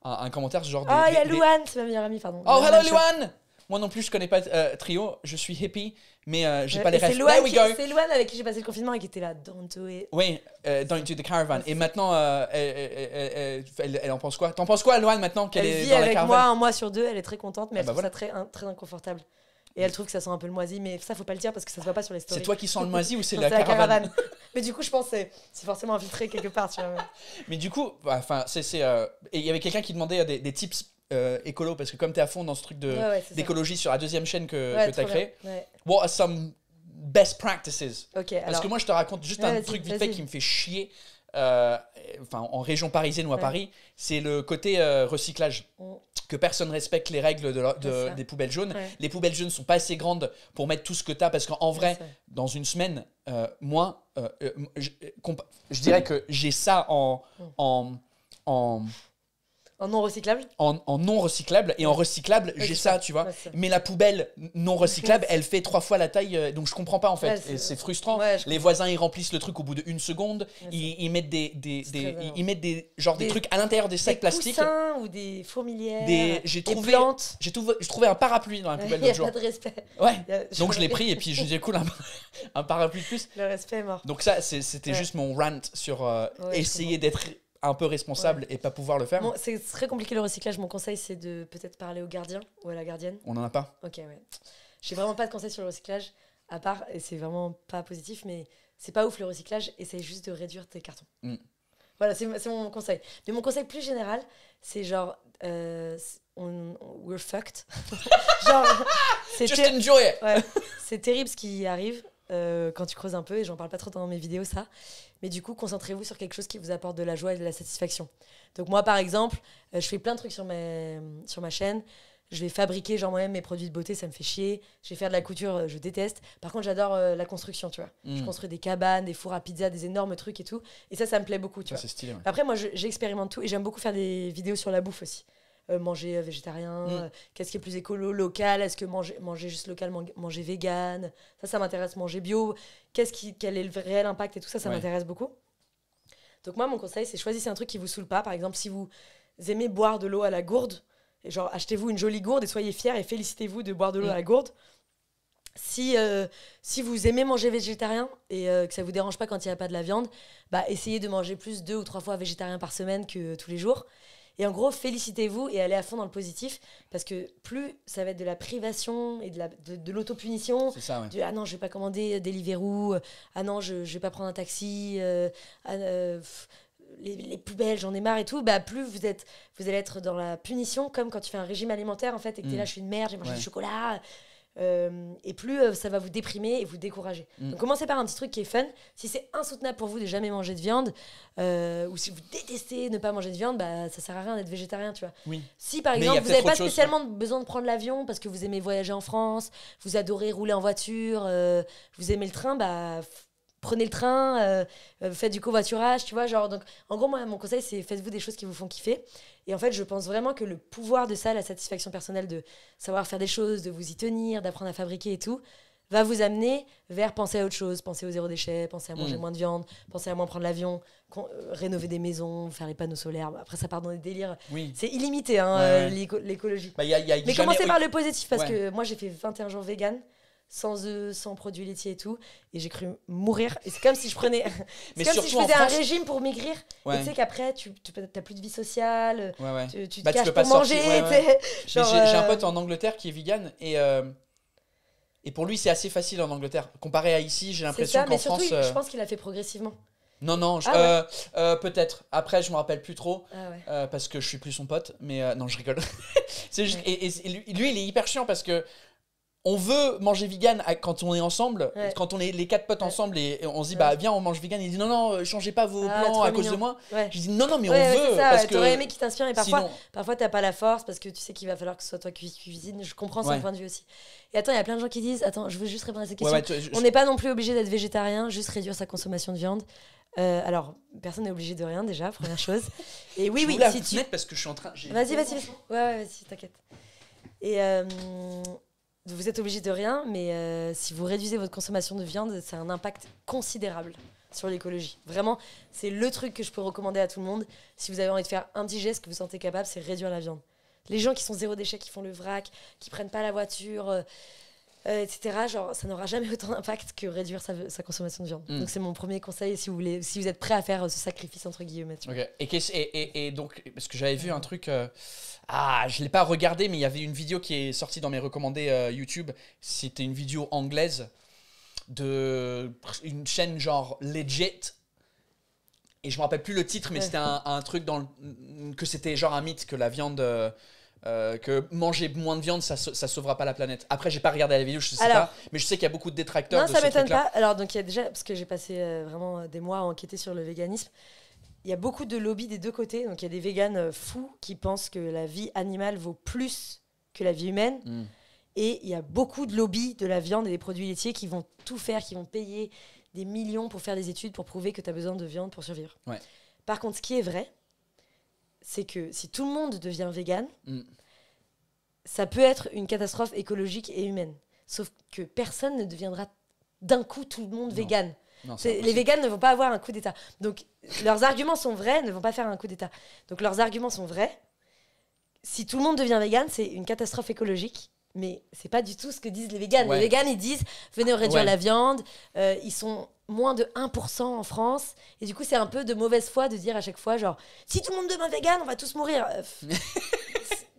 un, commentaire ce genre de. Ah, oh, il y a Luan, c'est ma meilleure amie, pardon. Oh, hello Louane! Moi non plus, je connais pas euh, Trio. Je suis hippie, mais euh, j'ai euh, pas les restes. C'est Loane avec qui j'ai passé le confinement et qui était là, Don't do it. Oui, Don't do the caravan. Et maintenant, elle, en pense quoi T'en penses quoi, Loane, maintenant qu'elle est vit dans avec la caravan moi un mois sur deux. Elle est très contente, mais ah elle bah trouve voilà. ça très, très inconfortable. Et elle trouve que ça sent un peu le moisi, mais ça, faut pas le dire parce que ça se voit pas sur les stories. C'est toi qui sens le moisi ou c'est la, la, caravane, Mais du coup, je pensais, c'est forcément infiltré quelque part, tu vois. mais du coup, enfin, c'est. Et il y avait quelqu'un qui demandait des, des tips euh, écolo parce que comme tu es à fond dans ce truc de, d'écologie sur la deuxième chaîne que, que tu as créée, what are some best practices Parce que moi, je te raconte juste un truc vite fait qui me fait chier. Euh, enfin, en région parisienne ou à Paris, c'est le côté euh, recyclage. Mm. Que personne respecte les règles de des poubelles jaunes. Les poubelles jaunes sont pas assez grandes pour mettre tout ce que tu as parce qu'en vrai, dans une semaine, moi, je, dirais que j'ai ça en, mm. en en non recyclable en, non recyclable et en recyclable, j'ai ça, tu vois. mais la poubelle non recyclable, elle fait trois fois la taille, euh, donc je comprends pas en fait. et c'est frustrant. les voisins ils remplissent le truc au bout d'une seconde, ils, mettent des, des, des hein. ils, des genre des, trucs à l'intérieur des sacs plastiques. Des ou des fourmilières. Des j'ai trouvé j'ai trouvé un parapluie dans la poubelle l'autre jour. Il a pas de respect. donc je l'ai pris et puis je dis, disais cool un, parapluie plus. Le respect est mort. Donc ça c'était juste mon rant sur euh, essayer d'être un peu responsable et pas pouvoir le faire. c'est très compliqué le recyclage. Mon conseil, c'est de peut-être parler au gardien ou à la gardienne. On n'en a pas. Ok, ouais. J'ai vraiment pas de conseil sur le recyclage, à part, et c'est vraiment pas positif, mais c'est pas ouf le recyclage. Essaye juste de réduire tes cartons. Mm. Voilà, c'est mon conseil. Mais mon conseil plus général, c'est genre, euh, on, we're fucked. genre, c'est durée. C'est terrible ce qui arrive. Euh, quand tu creuses un peu, et j'en parle pas trop dans mes vidéos, ça. Mais du coup, concentrez-vous sur quelque chose qui vous apporte de la joie et de la satisfaction. Donc moi, par exemple, euh, je fais plein de trucs sur ma, sur ma chaîne. Je vais fabriquer genre moi-même mes produits de beauté, ça me fait chier. Je vais faire de la couture, euh, je déteste. Par contre, j'adore la construction, tu vois. Je mm. construis des cabanes, des fours à pizza, des énormes trucs et tout. Et ça, ça me plaît beaucoup, tu vois. vois. Stylé, Après, moi, j'expérimente tout et j'aime beaucoup faire des vidéos sur la bouffe aussi. Euh, manger euh, végétarien, mm. euh, qu'est-ce qui est plus écolo, local, est-ce que manger, manger juste local, manger vegan, ça, ça m'intéresse, manger bio, qu'est-ce qui, quel est le réel impact et tout ça, ça m'intéresse beaucoup. Donc moi, mon conseil, c'est choisissez un truc qui vous saoule pas. Par exemple, si vous aimez boire de l'eau à la gourde, et genre achetez-vous une jolie gourde et soyez fiers et félicitez-vous de boire de l'eau mm. à la gourde. Si, si vous aimez manger végétarien et que ça vous dérange pas quand il n'y a pas de la viande, bah essayez de manger plus deux ou trois fois végétarien par semaine que tous les jours. Et en gros, félicitez-vous et allez à fond dans le positif, parce que plus ça va être de la privation et de, la, de, l'autopunition, du, ah non, je vais pas commander euh, Deliveroo, euh, ah non, je, je vais pas prendre un taxi, euh, ah, les, poubelles, j'en ai marre et tout, bah, plus vous êtes vous allez être dans la punition, comme quand tu fais un régime alimentaire en fait et que tu es mm. là, je suis une merde, j'ai mangé du chocolat, euh, et plus euh, ça va vous déprimer et vous décourager. Mm. Donc commencez par un petit truc qui est fun. Si c'est insoutenable pour vous de jamais manger de viande, euh, ou si vous détestez ne pas manger de viande, bah, ça sert à rien d'être végétarien, tu vois. Si par exemple vous n'avez pas spécialement besoin de prendre l'avion parce que vous aimez voyager en France, vous adorez rouler en voiture, vous aimez le train, bah prenez le train, euh, euh, faites du covoiturage, tu vois. Genre, donc, en gros, moi, mon conseil, c'est faites-vous des choses qui vous font kiffer. Et en fait, je pense vraiment que le pouvoir de ça, la satisfaction personnelle de savoir faire des choses, de vous y tenir, d'apprendre à fabriquer et tout, va vous amener vers penser à autre chose, penser au zéro déchet, penser à manger mm. moins de viande, penser à moins prendre l'avion, euh, rénover des maisons, faire les panneaux solaires. Après, ça part dans des délires. C'est illimité, l'écologie. Mais commencez par le positif, parce que moi, j'ai fait 21 jours vegan sans oeufs, sans produits laitiers et tout. Et j'ai cru mourir. Et c'est comme si je prenais. c'est comme si je faisais un régime pour maigrir. tu sais qu'après, tu n'as plus de vie sociale. Ouais, ouais. Tu, tu te bah, peux pour manger. J'ai un euh, pote en Angleterre qui est vegan. Et, euh, et pour lui, c'est assez facile en Angleterre. Comparé à ici, j'ai l'impression qu'en France. je euh, pense qu'il a fait progressivement. Non, non, ah peut-être. Après, je me rappelle plus trop ah parce que je suis plus son pote. Mais non, je rigole. juste, et, lui, il est hyper chiant parce que on veut manger vegan quand on est ensemble, quand on est les quatre potes ensemble et on se dit bah viens on mange vegan. Il dit non non euh, changez pas vos ah, plans à cause de moi. Je dis non non mais on veut ça, parce que aimé qu'il t'inspire et parfois parfois t'as pas la force parce que tu sais qu'il va falloir que ce soit toi qui cuisine. Je comprends son point de vue aussi. Et attends il y a plein de gens qui disent attends je veux juste répondre à cette question. on n'est pas non plus obligé d'être végétarien, juste réduire sa consommation de viande. Euh, alors, personne n'est obligé de rien déjà, première chose. Et oui, oui, si tu... parce que je suis en train. Vas-y, vas-y, vas-y. Ouais, ouais, vas-y, t'inquiète. Et euh, vous êtes obligé de rien, mais euh, si vous réduisez votre consommation de viande, c'est un impact considérable sur l'écologie. Vraiment, c'est le truc que je peux recommander à tout le monde. Si vous avez envie de faire un petit geste que vous sentez capable, c'est réduire la viande. Les gens qui sont zéro déchet, qui font le vrac, qui prennent pas la voiture, euh, euh, etc. Genre, ça n'aura jamais autant d'impact que réduire sa, consommation de viande. Hmm. Donc, c'est mon premier conseil si vous, voulez, si vous êtes prêt à faire ce sacrifice, entre guillemets. Et, et, donc, parce que j'avais vu un truc, euh, ah, je ne l'ai pas regardé, mais il y avait une vidéo qui est sortie dans mes recommandés euh, YouTube. C'était une vidéo anglaise de une chaîne genre legit et je me rappelle plus le titre mais c'était un, truc dans que c'était genre un mythe que la viande euh, que manger moins de viande, ça, sauvera pas la planète. Après, j'ai pas regardé la vidéo, je sais pas, mais je sais qu'il y a beaucoup de détracteurs. Non, ça m'étonne pas. Alors, donc, il y a déjà, parce que j'ai passé euh, vraiment euh, des mois à enquêter sur le véganisme, il y a beaucoup de lobbies des deux côtés. Donc, il y a des véganes fous qui pensent que la vie animale vaut plus que la vie humaine. Hmm. Et il y a beaucoup de lobbies de la viande et des produits laitiers qui vont tout faire, qui vont payer des millions pour faire des études pour prouver que tu as besoin de viande pour survivre. Par contre, ce qui est vrai, c'est que si tout le monde devient vegan, mm. ça peut être une catastrophe écologique et humaine. Sauf que personne ne deviendra d'un coup tout le monde végan. vegan. les végans ne vont pas avoir un coup d'État. Donc leurs arguments sont vrais, ne vont pas faire un coup d'État. Donc leurs arguments sont vrais. Si tout le monde devient vegan, c'est une catastrophe écologique. Mais c'est pas du tout ce que disent les végans Les végans ils disent venez réduire la viande. Euh, ils sont moins de 1% en France. Et du coup, c'est un peu de mauvaise foi de dire à chaque fois, genre, si tout le monde devient vegan, on va tous mourir. Euh,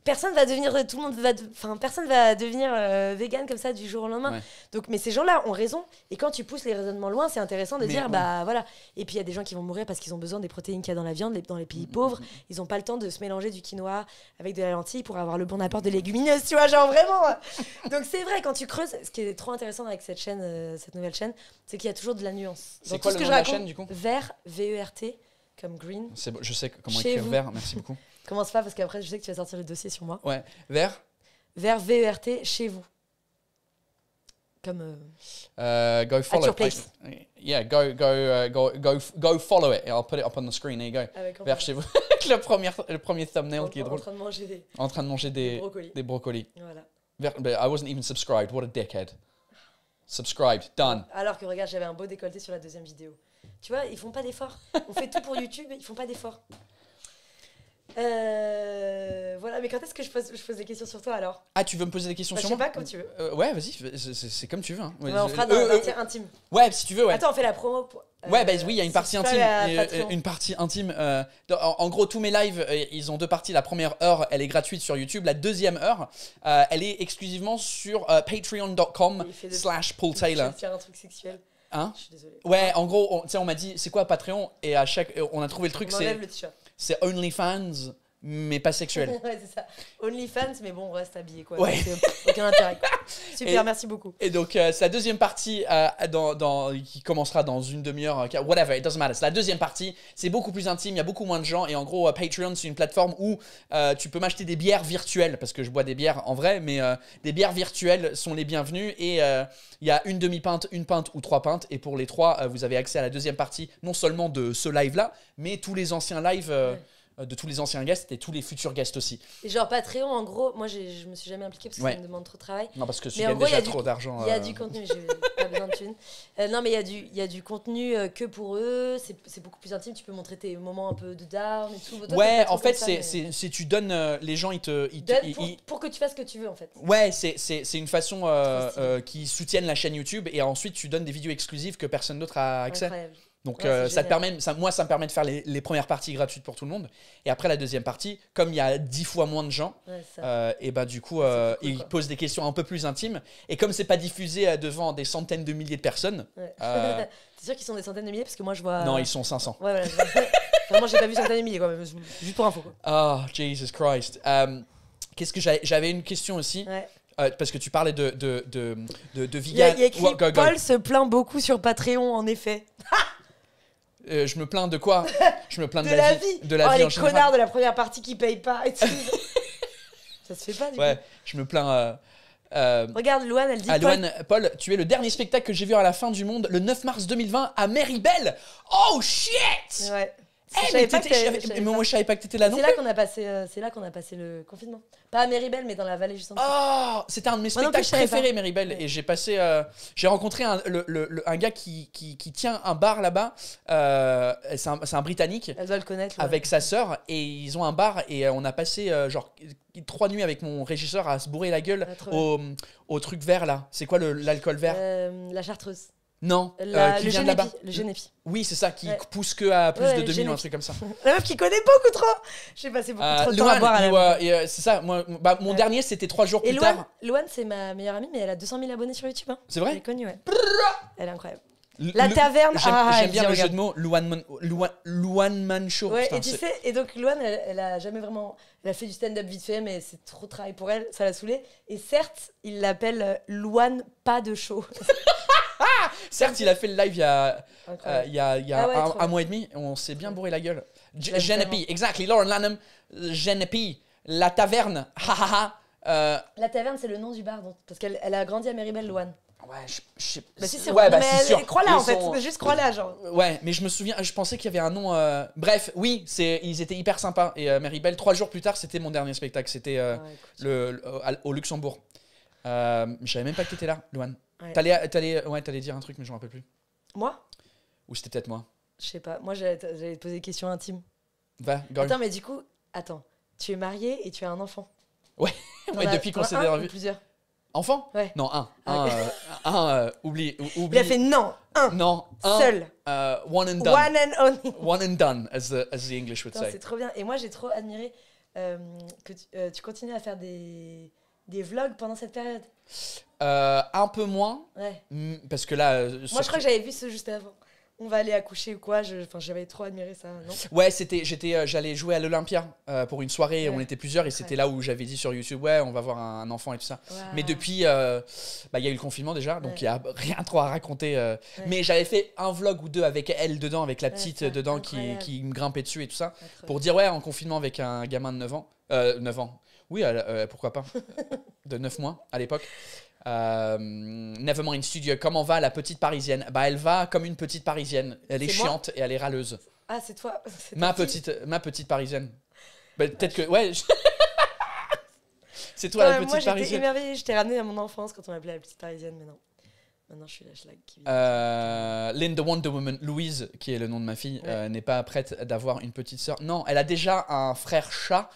personne va devenir tout le monde va enfin personne va devenir euh, vegan comme ça du jour au lendemain donc mais ces gens là ont raison et quand tu pousses les raisonnements loin c'est intéressant de dire bah voilà et puis il y a des gens qui vont mourir parce qu'ils ont besoin des protéines qu'il y a dans la viande dans les pays mm, pauvres mm, mm. ils n'ont pas le temps de se mélanger du quinoa avec de la lentille pour avoir le bon apport de légumineuses tu vois genre vraiment donc c'est vrai quand tu creuses ce qui est trop intéressant avec cette chaîne euh, cette nouvelle chaîne c'est qu'il y a toujours de la nuance c'est quoi ce que je raconte, de vert V E R T comme green je sais comment écrire vert merci beaucoup Commence pas parce qu'après, je sais que tu vas sortir le dossier sur moi. Ouais. Vers Vers VERT e chez vous. Comme. Euh, euh, go follow it. Yeah, go go, euh, go go go follow it. I'll put it up on the screen. There you go. Avec ah, Vers chez vous. le premier le premier thumbnail qui est drôle. En train de manger des. En train de manger des, des brocolis. Des brocolis. Voilà. Vers, ben, I wasn't even subscribed. What a dickhead. Subscribed. Done. Alors que regarde, j'avais un beau décolleté sur la deuxième vidéo. Tu vois, ils font pas d'efforts. On fait tout pour YouTube, mais ils font pas d'efforts. Euh, voilà, mais quand est-ce que je pose, je pose des questions sur toi alors Ah, tu veux me poser des questions bah, sur moi Je sais pas, comme tu veux. Euh, ouais, vas-y, c'est comme tu veux. Hein. Ouais, on fera dans euh, euh intime. Ouais, si tu veux, ouais. Attends, on fait la promo. Euh, ouais, bah oui, il y a une partie intime. une partie intime. En, gros, tous mes lives, ils ont deux parties. La première heure, elle est gratuite sur YouTube. La deuxième heure, elle est exclusivement sur patreon.com slash Paul Taylor. Je faire un truc sexuel. Hein je suis désolée. Ouais, en gros, on, on m'a dit, c'est quoi Patreon Et à chaque, on a trouvé le truc, c'est. le t-shirt. c'est OnlyFans. mais pas sexuel. ouais, c'est ça. OnlyFans, mais bon, on reste habillé, quoi. Aucun intérêt. Super, merci beaucoup. Et donc, sa euh, c'est la deuxième partie euh, dans, dans, qui commencera dans une demi-heure, euh, whatever, it doesn't matter. C'est La deuxième partie, c'est beaucoup plus intime, il y a beaucoup moins de gens, et en gros, Patreon, c'est une plateforme où tu peux m'acheter des bières virtuelles, parce que je bois des bières en vrai, mais des bières virtuelles sont les bienvenues, et il y a une demi-pinte, une pinte ou trois pintes, et pour les trois, vous avez accès à la deuxième partie, non seulement de ce live-là, mais tous les anciens lives. Euh, de tous les anciens guests et tous les futurs guests aussi. Et genre Patreon, en gros, moi je me suis jamais impliqué parce que ça me demande trop de travail. Non, parce que tu gagnes déjà trop d'argent. Il y a euh. du contenu, j'ai pas besoin de euh, non, mais il y, a du, y a du contenu que pour eux, c'est beaucoup plus intime, tu peux montrer tes moments un peu de down et tout. ouais, en fait, c'est tu donnes, les gens, ils te... Ils pour, que tu fasses ce que tu veux, en fait. Ouais, c'est une façon qui soutiennent la chaîne YouTube et ensuite tu donnes des vidéos exclusives que personne d'autre a accès. Donc euh, ça permet, ça, moi, ça me permet de faire les, premières parties gratuites pour tout le monde. Et après la deuxième partie, comme il y a dix fois moins de gens, euh, et ben du coup, euh, ils posent des questions un peu plus intimes. Et comme c'est pas diffusé devant des centaines de milliers de personnes, c'est sûr qu'ils sont des centaines de milliers parce que moi je vois. Non, ils sont 500. Ouais, moi j'ai pas vu centaines de milliers quand juste pour info. Oh Jesus Christ. Qu'est-ce que j'avais une question aussi. parce que tu parlais de, de, de, de, Paul se plaint beaucoup sur Patreon, en effet. Euh, je me plains de quoi Je me plains de, la, vie. De la oh, les connards de la première partie qui payent pas. Et tout. ça se fait pas, du ouais, je me plains. Euh, euh, Regarde, Louane, elle dit. À Paul... Paul, tu es le dernier spectacle que j'ai vu à la fin du monde, le 9 mars 2020 à Bell Oh shit Ouais. Eh, mais, moi, je savais pas que t'étais là non C'est là qu'on a passé, euh, c'est là qu'on a passé le confinement. Pas à Méribel, mais dans la vallée juste en ah, c'était un de mes spectacles préférés, Méribel. Et j'ai passé, euh, j'ai rencontré un, le- un gars qui, qui- tient un bar là-bas. Euh, c'est un, un Britannique Elle le connaître. avec sa sœur et ils ont un bar et on a passé genre trois nuits avec mon régisseur à se bourrer la gueule au, au truc vert là. C'est quoi le- l'alcool vert la chartreuse. Non, euh, qui le vient là-bas. Oui, c'est ça, qui pousse que à plus de 2000 ou un truc comme ça. La meuf qui connaît beaucoup trop Je sais pas, c'est beaucoup euh, trop de temps à hein. euh, C'est ça, bah, mon dernier c'était trois jours et plus tard. Loane, c'est ma meilleure amie, mais elle a 200 000 abonnés sur YouTube. Hein. C'est vrai Elle est connue, ouais. Elle est incroyable. La taverne, j'aime ah, bien le jeu de mots, Luan Man, Man Show. Ouais, et tu sais, et donc Luan, elle, a jamais vraiment. Elle a fait du stand-up vite fait, mais c'est trop de travail pour elle, ça l'a saoulée. Et certes, il l'appelle Luan Pas de Show. Certes, il a fait le live il y a, euh, il ah un, mois et demi. On s'est bien bourré la gueule. Genepi, exactly. Lauren Lanham, Genepi, La Taverne, euh, La Taverne, c'est le nom du bar, parce qu'elle a grandi à Meribel Loane. Ouais, je, je... Bah, si, c'est ouais, bah, sûr. Crois-la, en fait. Juste crois-la, genre. Ouais, mais je me souviens, je pensais qu'il y avait un nom... Euh, bref, oui, ils étaient hyper sympas. Et euh, trois jours plus tard, c'était mon dernier spectacle. C'était ah, le, au Luxembourg. je savais même pas que t'étais là, Loane. T'allais, ouais, dire un truc, mais je m'en rappelle plus. Moi Ou c'était peut-être moi Je sais pas. Moi, j'allais te poser des questions intimes. Va, Gordon Attends, mais du coup, attends. Tu es marié et tu as un enfant. Ouais, ouais, depuis qu'on s'est un ou revu. plusieurs. Enfant Ouais. Non, un. Ah, un, euh, euh, oublie, oublie. Il a fait non, un, Non, un. seul. Euh, one and done. One and only. One and done, as the, as the English would say. c'est trop bien. Et moi, j'ai trop admiré que tu continues à faire des, des vlogs pendant cette période euh, Un peu moins. Ouais. Parce que là. Euh, Moi, je crois que j'avais vu ce juste avant. On va aller accoucher ou quoi je... j'avais trop admiré ça. Non ouais, c'était, j'étais, euh, j'allais jouer à l'Olympia pour une soirée. On était plusieurs et c'était là où j'avais dit sur YouTube, ouais, on va voir un, enfant et tout ça. Mais depuis, bah, il y a eu le confinement déjà, donc il n'y a rien trop à raconter. Mais j'avais fait un vlog ou deux avec elle dedans, avec la petite dedans qui, qui, me grimpait dessus et tout ça, pour dire ouais, en confinement avec un gamin de 9 ans, 9 ans, oui, euh, pourquoi pas. de 9 mois à l'époque. Euh, Nevermind Studio, comment va la petite parisienne Bah, elle va comme une petite parisienne. Elle est, chiante et elle est râleuse. Ah, c'est toi. Ma petite, ma petite parisienne. Bah, ah, peut-être que. Ouais. c'est toi la petite moi, j'étais émerveillée. Je t'ai ramenée à mon enfance quand on m'appelait la petite parisienne, mais non. Maintenant, je suis la schlag qui vit. Euh, Linda Wonder Woman, Louise, qui est le nom de ma fille, euh, n'est pas prête d'avoir une petite sœur. Non, elle a déjà un frère chat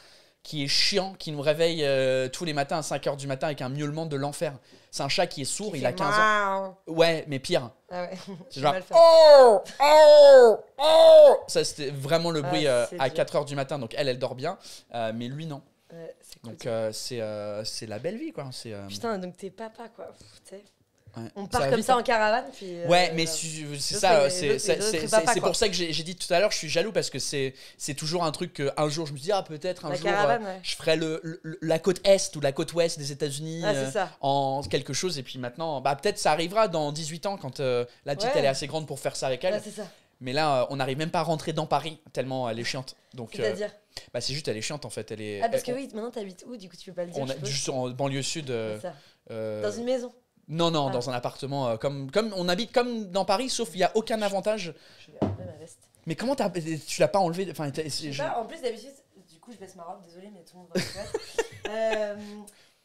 qui est chiant, qui nous réveille euh, tous les matins à 5h du matin avec un miaulement de l'enfer. C'est un chat qui est sourd, il a 15 ans. Ouais, mais pire. Ah ouais. C'est genre oh, oh, oh Ça c'était vraiment le ah, bruit euh, à 4h du matin, donc elle, elle dort bien, euh, mais lui non. Ouais, cool. donc c'est la belle vie quoi. Putain, donc t'es papa quoi. On part comme ça hein. en caravane. Euh, ouais, mais c'est ça. C'est pour ça que j'ai dit tout à l'heure, je suis jaloux parce que c'est toujours un truc Un jour je me dis, ah, peut-être un jour euh, je ferai le, la côte est ou la côte ouest des États-Unis ah, euh, en quelque chose. Et puis maintenant, bah, peut-être ça arrivera dans 18 ans quand la petite elle est assez grande pour faire ça avec elle. Mais là, on n'arrive même pas à rentrer dans Paris tellement elle est chiante. cest bah, C'est juste, elle est chiante en fait. Elle est, ah, parce que oui, maintenant t'habites où Du coup, tu peux pas le dire. juste en banlieue sud. Dans une maison. Non, non, ah. dans un appartement, euh, comme, comme on habite comme dans Paris, sauf il n'y a aucun avantage. Je vais enlever ma veste. Mais comment tu l'as pas enlevé enfin, En plus, d'habitude, du coup, je baisse ma robe, désolé, mais tout le monde va le euh,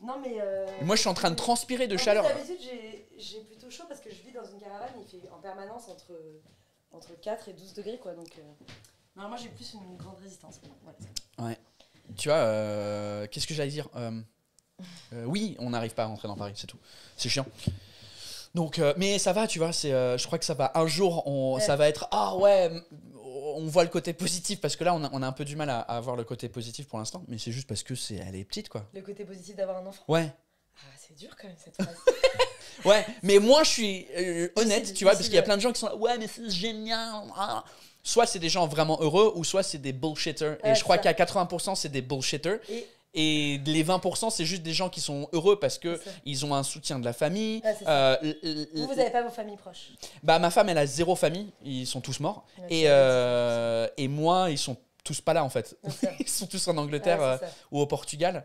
Non, mais. Euh, moi, je suis en train de transpirer de en chaleur. D'habitude, j'ai, plutôt chaud parce que je vis dans une caravane, il fait en permanence entre, entre 4 et 12 degrés, quoi. Donc, euh. non, moi, j'ai plus une grande résistance. Voilà. Ouais. Tu vois, qu'est-ce que j'allais dire euh, oui, on n'arrive pas à rentrer dans Paris, c'est tout. C'est chiant. Donc, euh, mais ça va, tu vois. C'est, euh, je crois que ça va. Un jour, on, ça va être ah ouais, on voit le côté positif parce que là, on a, un peu du mal à, avoir le côté positif pour l'instant. Mais c'est juste parce que c'est, elle est petite, quoi. Le côté positif d'avoir un enfant. Ouais. Ah, c'est dur quand même cette phrase. ouais, mais moi, je suis honnête, tu vois, parce qu'il y a plein de gens qui sont ouais, mais c'est génial. Ah. soit c'est des gens vraiment heureux ou soit c'est des bullshitters. et je crois qu'à 80%, c'est des bullshitters. Et les 20%, c'est juste des gens qui sont heureux parce que ils ont un soutien de la famille. Euh, vous, n'avez pas vos familles proches Bah, ma femme, elle a zéro famille. Ils sont tous morts. et, euh, et moi, ils sont tous pas là, en fait. ils sont tous en Angleterre euh, ou au Portugal.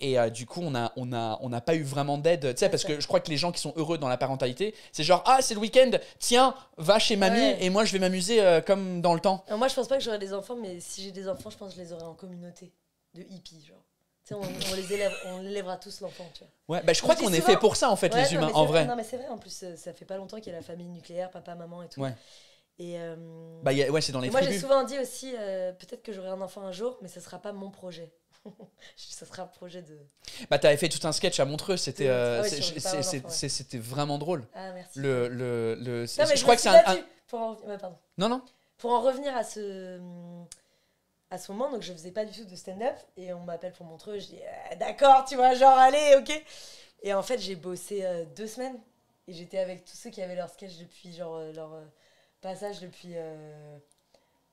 Et du coup, on n'a on a, on a pas eu vraiment d'aide. Tu sais, parce que je crois que les gens qui sont heureux dans la parentalité, c'est genre, ah, c'est le week-end, tiens, va chez mamie et moi je vais m'amuser comme dans le temps. moi, je pense pas que j'aurai des enfants, mais si j'ai des enfants, je pense que je les aurai en communauté de hippies, genre. On, on, les élève, on élèvera tous l'enfant, tu vois. Ouais, bah, je crois qu'on est fait pour ça, en fait, les humains, en vrai. Non, mais c'est vrai, en plus, ça fait pas longtemps qu'il y a la famille nucléaire, papa, maman et tout. Ouais. Et euh, bah, ouais, c'est dans les et Moi, j'ai souvent dit aussi, euh, peut-être que j'aurai un enfant un jour, mais ce sera pas mon projet. ce sera un projet de. Bah, t'avais fait tout un sketch à Montreux, c'était c'était vraiment drôle. Ah, merci. Le, le, je, crois que c'est un. Non, non. Pour en revenir à ce à ce moment, donc je faisais pas du tout de stand-up. Et on m'appelle pour Montreux, je dis euh, d'accord, tu vois, genre allez, ok. Et en fait, j'ai bossé euh, deux semaines et j'étais avec tous ceux qui avaient leur sketch depuis, genre euh, leur passage depuis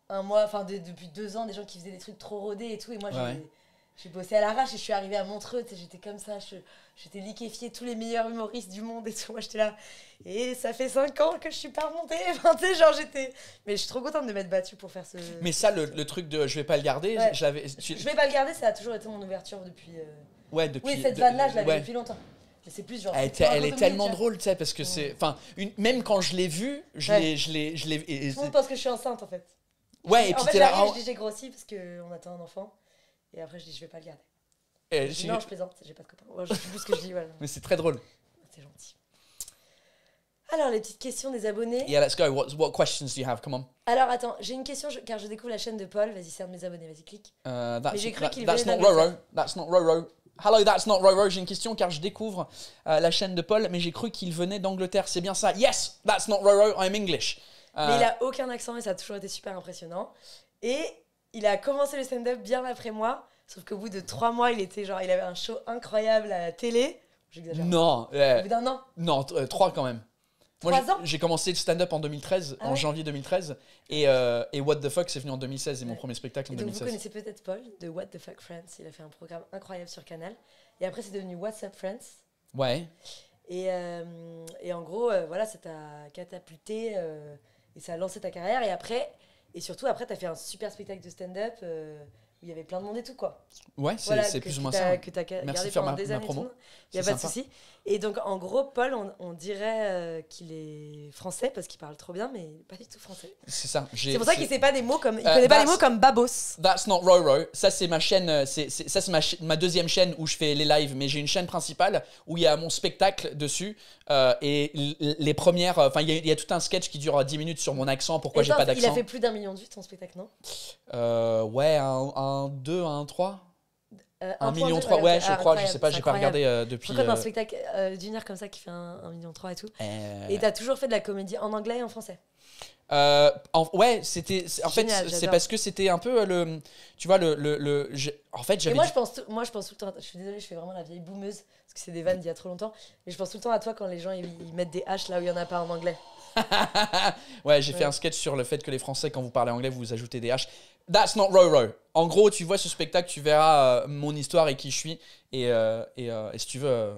un mois, enfin depuis deux ans, des gens qui faisaient des trucs trop rodés et tout. Et moi, je j'ai bossé à l'arrache et je suis arrivée à Montreux, j'étais comme ça, je j'étais liquéfiée tous les meilleurs humoristes du monde et Moi, j'étais là. Et ça fait 5 ans que je suis pas remontée. Enfin, tu sais, genre, j'étais. Mais je suis trop contente de m'être battue pour faire ce. Mais ça, le, truc de je vais pas le garder, j'avais je vais pas le garder, ça a toujours été mon ouverture depuis. Euh, ouais, depuis. Oui, cette vanne-là, je l'avais depuis longtemps. c'est plus genre. Elle, est tellement drôle, tu sais, parce que c'est. Enfin, une... même quand je l'ai vue, je l'ai. Je l'ai. Je l'ai. pense que je suis enceinte, en fait. Ouais, et, puis en fait, là. Je oh. dis j'ai grossi parce qu'on attend un enfant. Et après, je dis je vais pas le garder. Eh, non, je plaisante, j'ai pas de copain. je sais plus ce que je dis. Voilà. Mais c'est très drôle. C'est gentil. Alors, les petites questions des abonnés. Yeah, let's go. What, questions do you have? Come on. Alors, attends, j'ai une question, car je découvre la chaîne de Paul. Vas-y, c'est un de mes abonnés, vas-y, clique. Euh, mais j'ai cru qu'il That's not Roro. That's not Roro. Hello, that's not Roro. J'ai une question car je découvre euh, la chaîne de Paul, mais j'ai cru qu'il venait d'Angleterre. C'est bien ça. Yes, that's not Roro. I'm English. Euh, mais il a aucun accent et ça a toujours été super impressionnant. Et il a commencé le stand-up bien après moi. Sauf qu'au bout de trois mois, il était genre, il avait un show incroyable à la télé. J'exagère. Non. au bout d'un an. Non, euh, trois quand même. Trois j'ai- ans j'ai commencé le stand-up en 2013, ah en janvier 2013, et, euh, et What the Fuck, c'est venu en 2016, et mon premier spectacle en Et donc, vous connaissez peut-être Paul de What the Fuck France. Il a fait un programme incroyable sur Canal. Et après, c'est devenu What's Up France. Ouais. Et, euh, et en gros, voilà, ça t'a catapulté et ça a lancé ta carrière. Et après, et surtout, après, t'as fait un super spectacle de stand-up euh, il y avait plein de monde et tout, quoi. Ouais, c'est plus ou moins ça. Ouais. Que tu as gardé pendant des années. Il n'y a pas de souci. Et donc, en gros, Paul, on, dirait euh, qu'il est français parce qu'il parle trop bien, mais pas du tout français. C'est ça. C'est pour ça qu'il sait pas des mots comme. Il euh, connaît pas les mots comme babos. That's not Roro. Ça, c'est ma chaîne. Euh, c'est, ça, ma, ma, deuxième chaîne où je fais les lives, mais j'ai une chaîne principale où il y a mon spectacle dessus. et les premières. Enfin, il y, a tout un sketch qui dure 10 minutes sur mon accent, pourquoi j'ai pas d'accent. Il a fait plus d'un million de vues ton spectacle, non Ouais, un, un, deux, un, trois. Euh, un million, trois, ah, ouais, je crois, je sais pas, j'ai pas regardé euh, depuis depuis. prends un spectacle d'une euh, heure comme ça qui fait un million et tout. Et t'as toujours fait de la comédie en anglais et en français en, ouais, c'était. En fait, c'est parce que c'était un peu le. Tu vois, le. le, en fait, j'avais. Moi, je pense, moi, je pense tout le temps. Je suis désolée, je fais vraiment la vieille boumeuse, parce que c'est des vannes d'il y a trop longtemps. Mais je pense tout le temps à toi quand les gens ils, mettent des haches là où il y en a pas en anglais. ouais, j'ai fait un sketch sur le fait que les Français, quand vous parlez anglais, vous ajoutez des H. That's not row row. En gros, tu vois ce spectacle, tu verras euh, mon histoire et qui je suis. Et, euh, euh, et, si tu veux,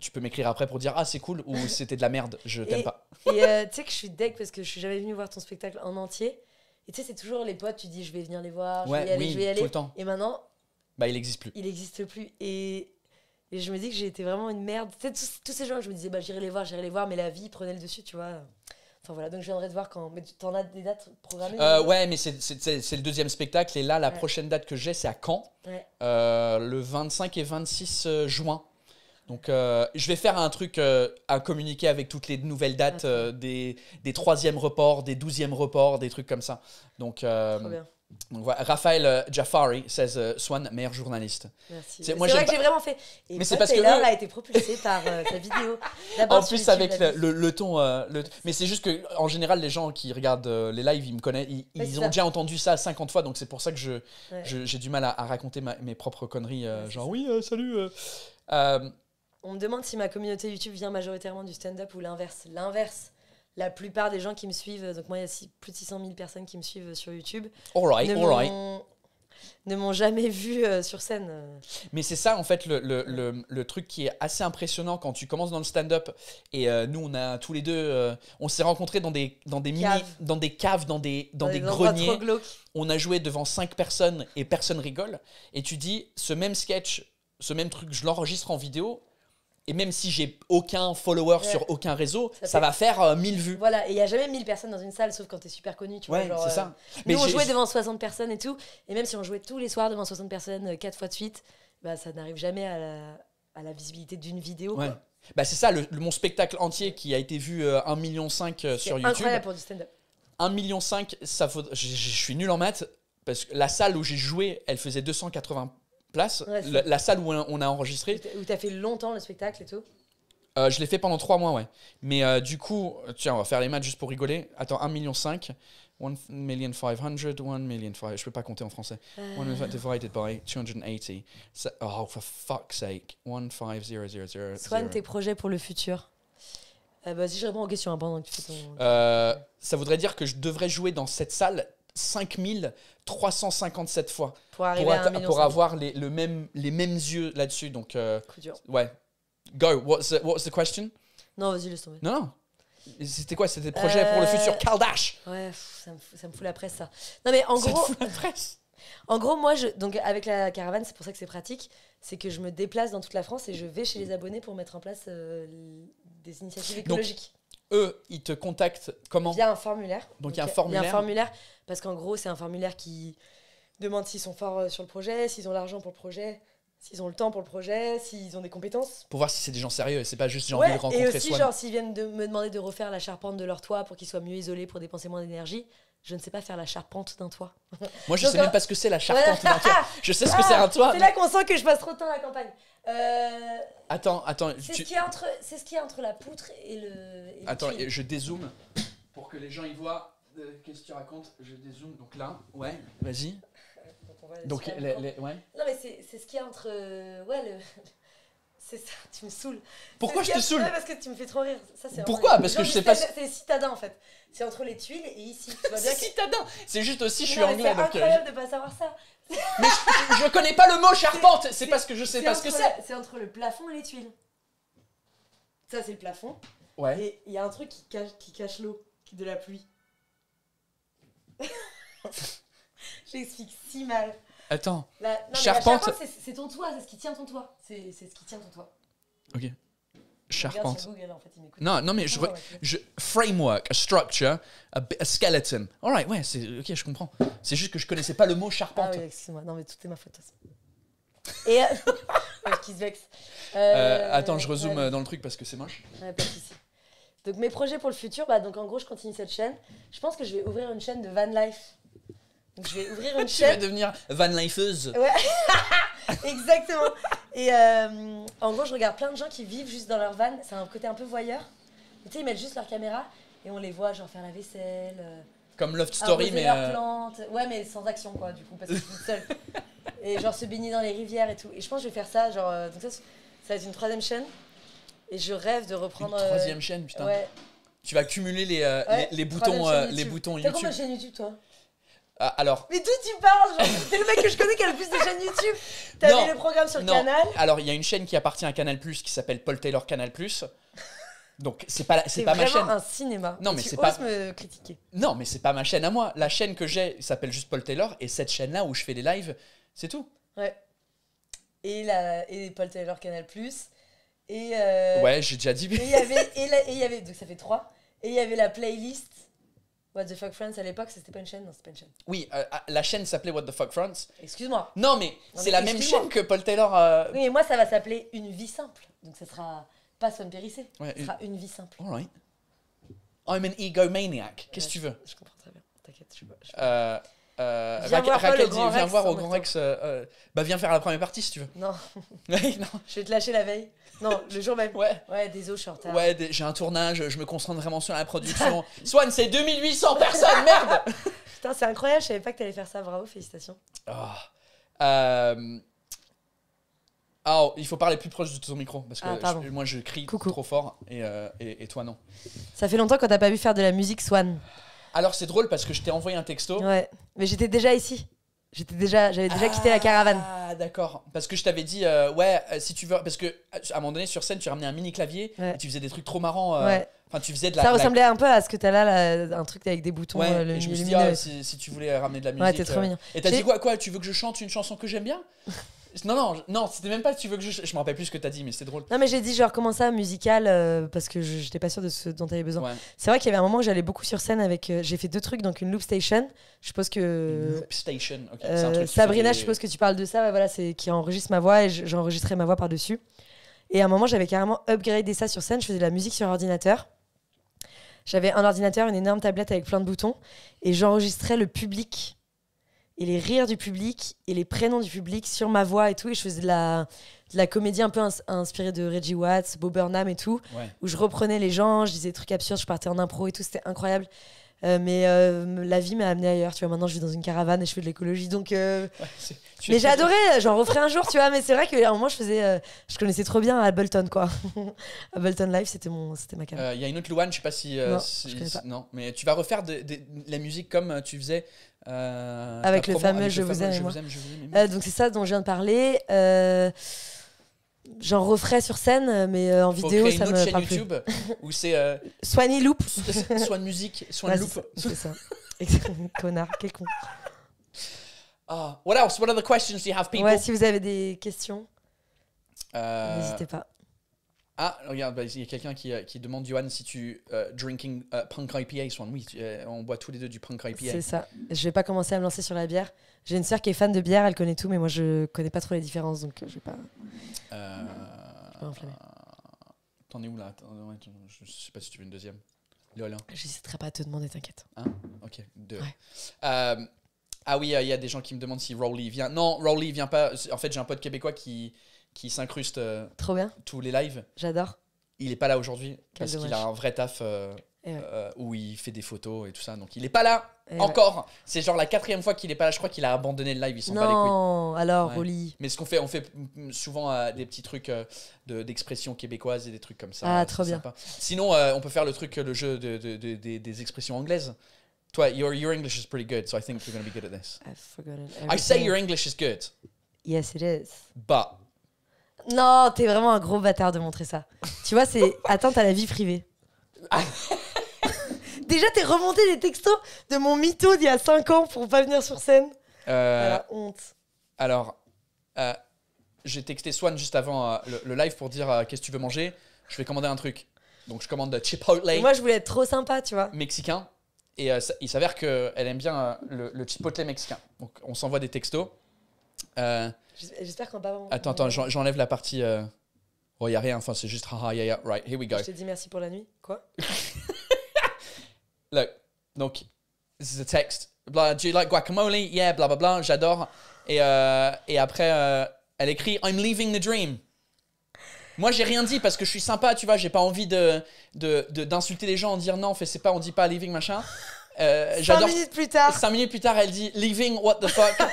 tu peux m'écrire après pour dire Ah, c'est cool ou c'était de la merde, je t'aime pas. et tu sais que je suis deg parce que je suis jamais venu voir ton spectacle en entier. Et tu sais, c'est toujours les potes, tu dis Je vais venir les voir, je vais aller, oui, je vais aller. Tout le temps. Et maintenant. Bah, il n'existe plus. Il n'existe plus. Et et je me dis que j'ai été vraiment une merde. tous, ces gens, je me disais, bah, j'irai les voir, j'irai les voir, mais la vie prenait le dessus, tu vois. Enfin voilà, donc je viendrai te voir quand. Mais tu en as des dates programmées euh, Ouais, mais c'est le deuxième spectacle. Et là, la prochaine date que j'ai, c'est à Caen, euh, le 25 et 26 euh, juin. Donc, je vais faire un truc à communiquer avec toutes les nouvelles dates des, des troisièmes reports, des douzièmes reports, des trucs comme ça. Donc, bien. Donc voilà, Raphaël euh, Jafari 16 euh, Swan, meilleur journaliste. Merci. C'est vrai que j'ai vraiment fait. Et mais c'est parce a été propulsé par euh, ta vidéo. En plus avec le, ton, mais c'est juste que en général les gens qui regardent les lives, ils me connaissent, ils, ont déjà entendu ça 50 fois, donc c'est pour ça que je, j'ai du mal à, raconter mes propres conneries, genre oui, salut. On me demande si ma communauté YouTube vient majoritairement du stand-up ou l'inverse. L'inverse la plupart des gens qui me suivent, donc moi il y a plus de 600 000 personnes qui me suivent sur YouTube, all right, ne all right. ne m'ont jamais vu euh, sur scène. Mais c'est ça en fait le, truc qui est assez impressionnant quand tu commences dans le stand-up. Et euh, nous on a tous les deux, euh, on s'est rencontrés dans des Mini, dans des caves, dans des dans, des, greniers. On a joué devant cinq personnes et personne rigole. Et tu dis ce même sketch, ce même truc, je l'enregistre en vidéo et même si j'ai aucun follower sur aucun réseau, ça, va faire 1000 euh, vues. Voilà, et il n'y a jamais 1000 personnes dans une salle, sauf quand tu es super connu. Tu ouais, c'est ça. Euh, Mais on jouait devant 60 personnes et tout. Et même si on jouait tous les soirs devant 60 personnes, 4 euh, fois de suite, bah, ça n'arrive jamais à la, visibilité d'une vidéo. Ouais. Bah, c'est ça, le, mon spectacle entier qui a été vu 1,5 million sur YouTube. incroyable pour du stand-up. 1,5 million, ça faut... je, je suis nul en maths, parce que la salle où j'ai joué, elle faisait 280 place, la, salle où on a enregistré. Où tu fait longtemps le spectacle et tout euh, je l'ai fait pendant trois mois, ouais. Mais euh, du coup, tiens, on va faire les maths juste pour rigoler. Attends, 1,5 million. 1 million 500, 1 million Je peux pas compter en français. 1 euh. million divided by oh, for fuck's sake. 15000. Soigne tes projets pour le futur bah, Si je réponds aux questions hein, ça voudrait dire que je devrais jouer dans cette salle 5357 fois pour, pour avoir les, le même, les mêmes yeux là-dessus. Donc, euh, dur. ouais. Go, what's the, the question Non, vas-y, laisse tomber. Non, non. C'était quoi C'était le projet pour le euh, futur Kaldash Ouais, ça, me fout, la presse, ça. Non, mais en ça gros. Te fout la presse En gros, moi, je, donc avec la caravane, c'est pour ça que c'est pratique, c'est que je me déplace dans toute la France et je vais chez les abonnés pour mettre en place euh, des initiatives écologiques eux, ils te contactent comment Il y a un formulaire. Donc il y a un formulaire. Il y a un formulaire, parce qu'en gros, c'est un formulaire qui demande s'ils sont forts euh, sur le projet, s'ils ont l'argent pour le projet, s'ils ont le temps pour le projet, s'ils ont des compétences. Pour voir si c'est des gens sérieux et c'est pas juste j'ai envie de rencontrer Et aussi, genre, s'ils viennent de me demander de refaire la charpente de leur toit pour qu'ils soient mieux isolés pour dépenser moins d'énergie, je ne sais pas faire la charpente d'un toit. Moi, je ne sais même euh, pas ce que c'est la charpente d'un toit. Je sais ce que c'est un toit. C'est là qu'on sent que je passe trop de temps à la campagne. Euh, attends, attends. C'est ce qu'il y, entre... a entre la poutre et le. attends, je dézoome pour que les gens y voient. Euh, qu'est-ce que tu racontes Je dézoome. Donc là, ouais, vas-y. Donc, les, ouais. Non, mais c'est ce qu'il y a entre. ouais, le. C'est ça, tu me saoules. Pourquoi je te saoule Parce que tu me fais trop rire. Ça, Pourquoi Parce que je sais pas. C'est citadin en fait. C'est entre les tuiles et ici. C'est citadin C'est juste aussi, je suis anglais. C'est euh, incroyable de pas savoir ça. Mais je, connais pas le mot charpente, c'est parce que je sais pas ce que c'est. C'est entre le plafond et les tuiles. Ça, c'est le plafond. Ouais. Et il y a un truc qui cache, qui cache l'eau de la pluie. J'explique si mal. Attends. charpente. c'est ton toit, c'est ce qui tient ton toit. C'est ce qui tient ton toit. Ok. Charpente. non, non, mais je, je, framework, a structure, a, skeleton. All right, ouais, ok, je comprends. C'est juste que je connaissais pas le mot charpente. Ah oui, excuse-moi. Non, mais tout est ma faute. Et euh, qui se vexe. Euh, euh, attends, je rezoome dans le truc parce que c'est moche. Ouais, pas de soucis. Donc mes projets pour le futur, bah, donc en gros, je continue cette chaîne. Je pense que je vais ouvrir une chaîne de van life je vais ouvrir une chaîne. tu vas devenir van lifeuse. Ouais, exactement. Et euh, en gros, je regarde plein de gens qui vivent juste dans leur van. C'est un côté un peu voyeur. Tu sais, ils mettent juste leur caméra et on les voit genre faire la vaisselle. Euh, Comme Love Story, mais. Euh, plantes. Ouais, mais sans action, quoi, du coup, parce que tout seul et genre se baigner dans les rivières et tout. Et je pense que je vais faire ça, genre. donc ça, ça va être une troisième chaîne. Et je rêve de reprendre. Une troisième chaîne, putain. Ouais. Tu vas cumuler les, les, boutons, les boutons YouTube. T'as combien de YouTube, toi ah, alors. Mais d'où tu parles C'est le mec que je connais qui a le plus de chaînes YouTube. T'avais le programme sur non. Canal. Alors, il y a une chaîne qui appartient à Canal Plus qui s'appelle Paul Taylor Canal Plus. Donc c'est pas c'est pas ma chaîne. un cinéma. Non mais c'est pas me critiquer. Non mais c'est pas ma chaîne à moi. La chaîne que j'ai s'appelle juste Paul Taylor et cette chaîne là où je fais des lives, c'est tout. Ouais. Et la et Paul Taylor Canal Plus et euh, Ouais, j'ai déjà dit. Et il y avait et il y avait donc ça fait trois et il y avait la playlist What the Fuck France à l'époque, c'était pas une chaîne, non, c'était pas une chaîne. Oui, euh, ah, la chaîne s'appelait What the Fuck France. Excuse-moi. Non, mais c'est la même chaîne que Paul Taylor. Euh, oui, mais moi, ça va s'appeler Une vie simple. Donc, ça sera pas Son Périssé. Ce ça sera Une vie simple. All right. I'm an egomaniac. Qu'est-ce que tu veux Je comprends très bien. T'inquiète, je suis pas. Euh... euh viens voir, Raquel, dit, viens voir au Grand Rex. bah viens faire la première partie si tu veux. Non. non. Je vais te lâcher la veille. Non, le jour même. Ouais. Ouais, désolé, je suis Ouais, j'ai un tournage, je me concentre vraiment sur la production. Swan, c'est 2800 personnes, merde Putain, c'est incroyable, je savais pas que t'allais faire ça, bravo, félicitations. Ah. ah, il faut parler plus proche de ton micro parce que ah, moi je crie trop fort euh, et, toi non. Ça fait longtemps qu'on t'a pas vu faire de la musique, Swan. Alors c'est drôle parce que je t'ai envoyé un texto. Ouais, mais j'étais déjà ici. J'étais déjà, j'avais déjà quitté la ah, caravane. Ah d'accord. Parce que je t'avais dit, euh, ouais, euh, si tu veux, parce que euh, à un moment donné sur scène, tu ramenais un mini clavier, et tu faisais des trucs trop marrants. ouais. Enfin, tu faisais de la, Ça ressemblait un peu à ce que t'as là, là, un truc avec des boutons. Ouais, et je me suis dit, ah, si, tu voulais ramener de la musique. Ouais, t'es trop mignon. Et t'as dit quoi, quoi Tu veux que je chante une chanson que j'aime bien non, non, non, c'était même pas tu veux que je. Je me rappelle plus ce que t'as dit, mais c'est drôle. Non, mais j'ai dit genre comment ça, musical, euh, parce que j'étais pas sûre de ce dont t'avais besoin. C'est vrai qu'il y avait un moment où j'allais beaucoup sur scène avec. Euh, j'ai fait deux trucs, donc une loop station. Je suppose que. Loop Station, ok. Euh, Sabrina, je suppose que tu parles de ça, voilà, c'est qui enregistre ma voix et j'enregistrais ma voix par-dessus. Et à un moment, j'avais carrément upgradé ça sur scène, je faisais de la musique sur ordinateur. J'avais un ordinateur, une énorme tablette avec plein de boutons et j'enregistrais le public et les rires du public et les prénoms du public sur ma voix et tout. Et je faisais de la, la comédie un peu inspirée de Reggie Watts, Bob Burnham et tout, où je reprenais les gens, je disais des trucs absurdes, je partais en impro et tout, c'était incroyable. Euh, mais euh, la vie m'a amené ailleurs, tu vois. Maintenant, je vis dans une caravane et je fais de l'écologie, donc. Euh, mais j'ai adoré, j'en referai un jour, tu vois. Mais c'est vrai qu'à un moment, je faisais, je connaissais trop bien Ableton, quoi. Ableton Live, c'était mon, c'était ma carrière Il y a une autre Louane, je sais pas si. non, mais tu vas refaire de la musique comme tu faisais euh, avec le fameux, je, vous aime, je, vous aime, je, vous aime, euh, donc c'est ça dont je viens de parler. Euh, J'en referai sur scène, mais euh, en Faut vidéo, créer ça une autre me chaîne YouTube où c'est euh, Soigny Loop, Soin de musique, Soin de Loop. C'est ça. Connard, quel con. Ah, what else? What other questions do you have, people? Ouais, si vous avez des questions, n'hésitez pas. Ah, regarde, bah, il y a quelqu'un qui, euh, demande, Johan, si tu euh, drinking euh, punk IPA, Swan. Oui, on boit tous les deux du punk IPA. C'est ça. Je vais pas commencer à me lancer sur la bière. J'ai une sœur qui est fan de bière, elle connaît tout, mais moi, je connais pas trop les différences, donc je vais pas. Euh... T'en es où là Je sais pas si tu veux une deuxième. Je hein. J'hésiterai pas à te demander, t'inquiète. Un, hein? ok, deux. ah oui, il y a des gens qui me demandent si Rowley vient. Non, Rowley vient pas. En fait, j'ai un pote québécois qui qui s'incruste euh, Trop bien. tous les lives. J'adore. Il est pas là aujourd'hui parce qu'il a un vrai taf euh, eh euh, où il fait des photos et tout ça. Donc il n'est pas là eh encore. C'est genre la quatrième fois qu'il n'est pas là. Je crois qu'il a abandonné le live. Il s'en pas les couilles. Non, alors, Oli. Mais ce qu'on fait, on fait souvent des petits trucs d'expressions québécoises québécoise et des trucs comme ça. Ah, trop bien. Sinon, on peut faire le truc, le jeu des expressions anglaises. Toi, your, your English is pretty good, so I think you're going to be good at this. Everything. I say your English is good. Yes, it is. But non, t'es vraiment un gros bâtard de montrer ça. Tu vois, c'est atteinte à la vie privée. Déjà, t'es remonté les textos de mon mytho d'il y a 5 ans pour pas venir sur scène. Euh, la honte. Alors, euh, j'ai texté Swan juste avant euh, le, live pour dire euh, qu'est-ce que tu veux manger. Je vais commander un truc. Donc, je commande un Chipotle. moi, je voulais être trop sympa, tu vois. Mexicain. Et il s'avère qu'elle aime bien le, le, Chipotle mexicain. Donc, on s'envoie des textos. J'espère va bas. Attends, attends, j'enlève la partie. Euh, oh, il a rien, enfin, c'est juste haha, yeah, right, here we go. Je te dis merci pour la nuit, quoi Look, donc, this is a text. Blah, do you like guacamole? Yeah, blah, blah, blah, j'adore. Et, euh, et après, euh, elle écrit I'm leaving the dream. Moi, j'ai rien dit parce que je suis sympa, tu vois, j'ai pas envie de, d'insulter les gens en dire non, fait c'est pas, on dit pas leaving, machin. Euh, minutes plus tard. 5 minutes plus tard, elle dit leaving, what the fuck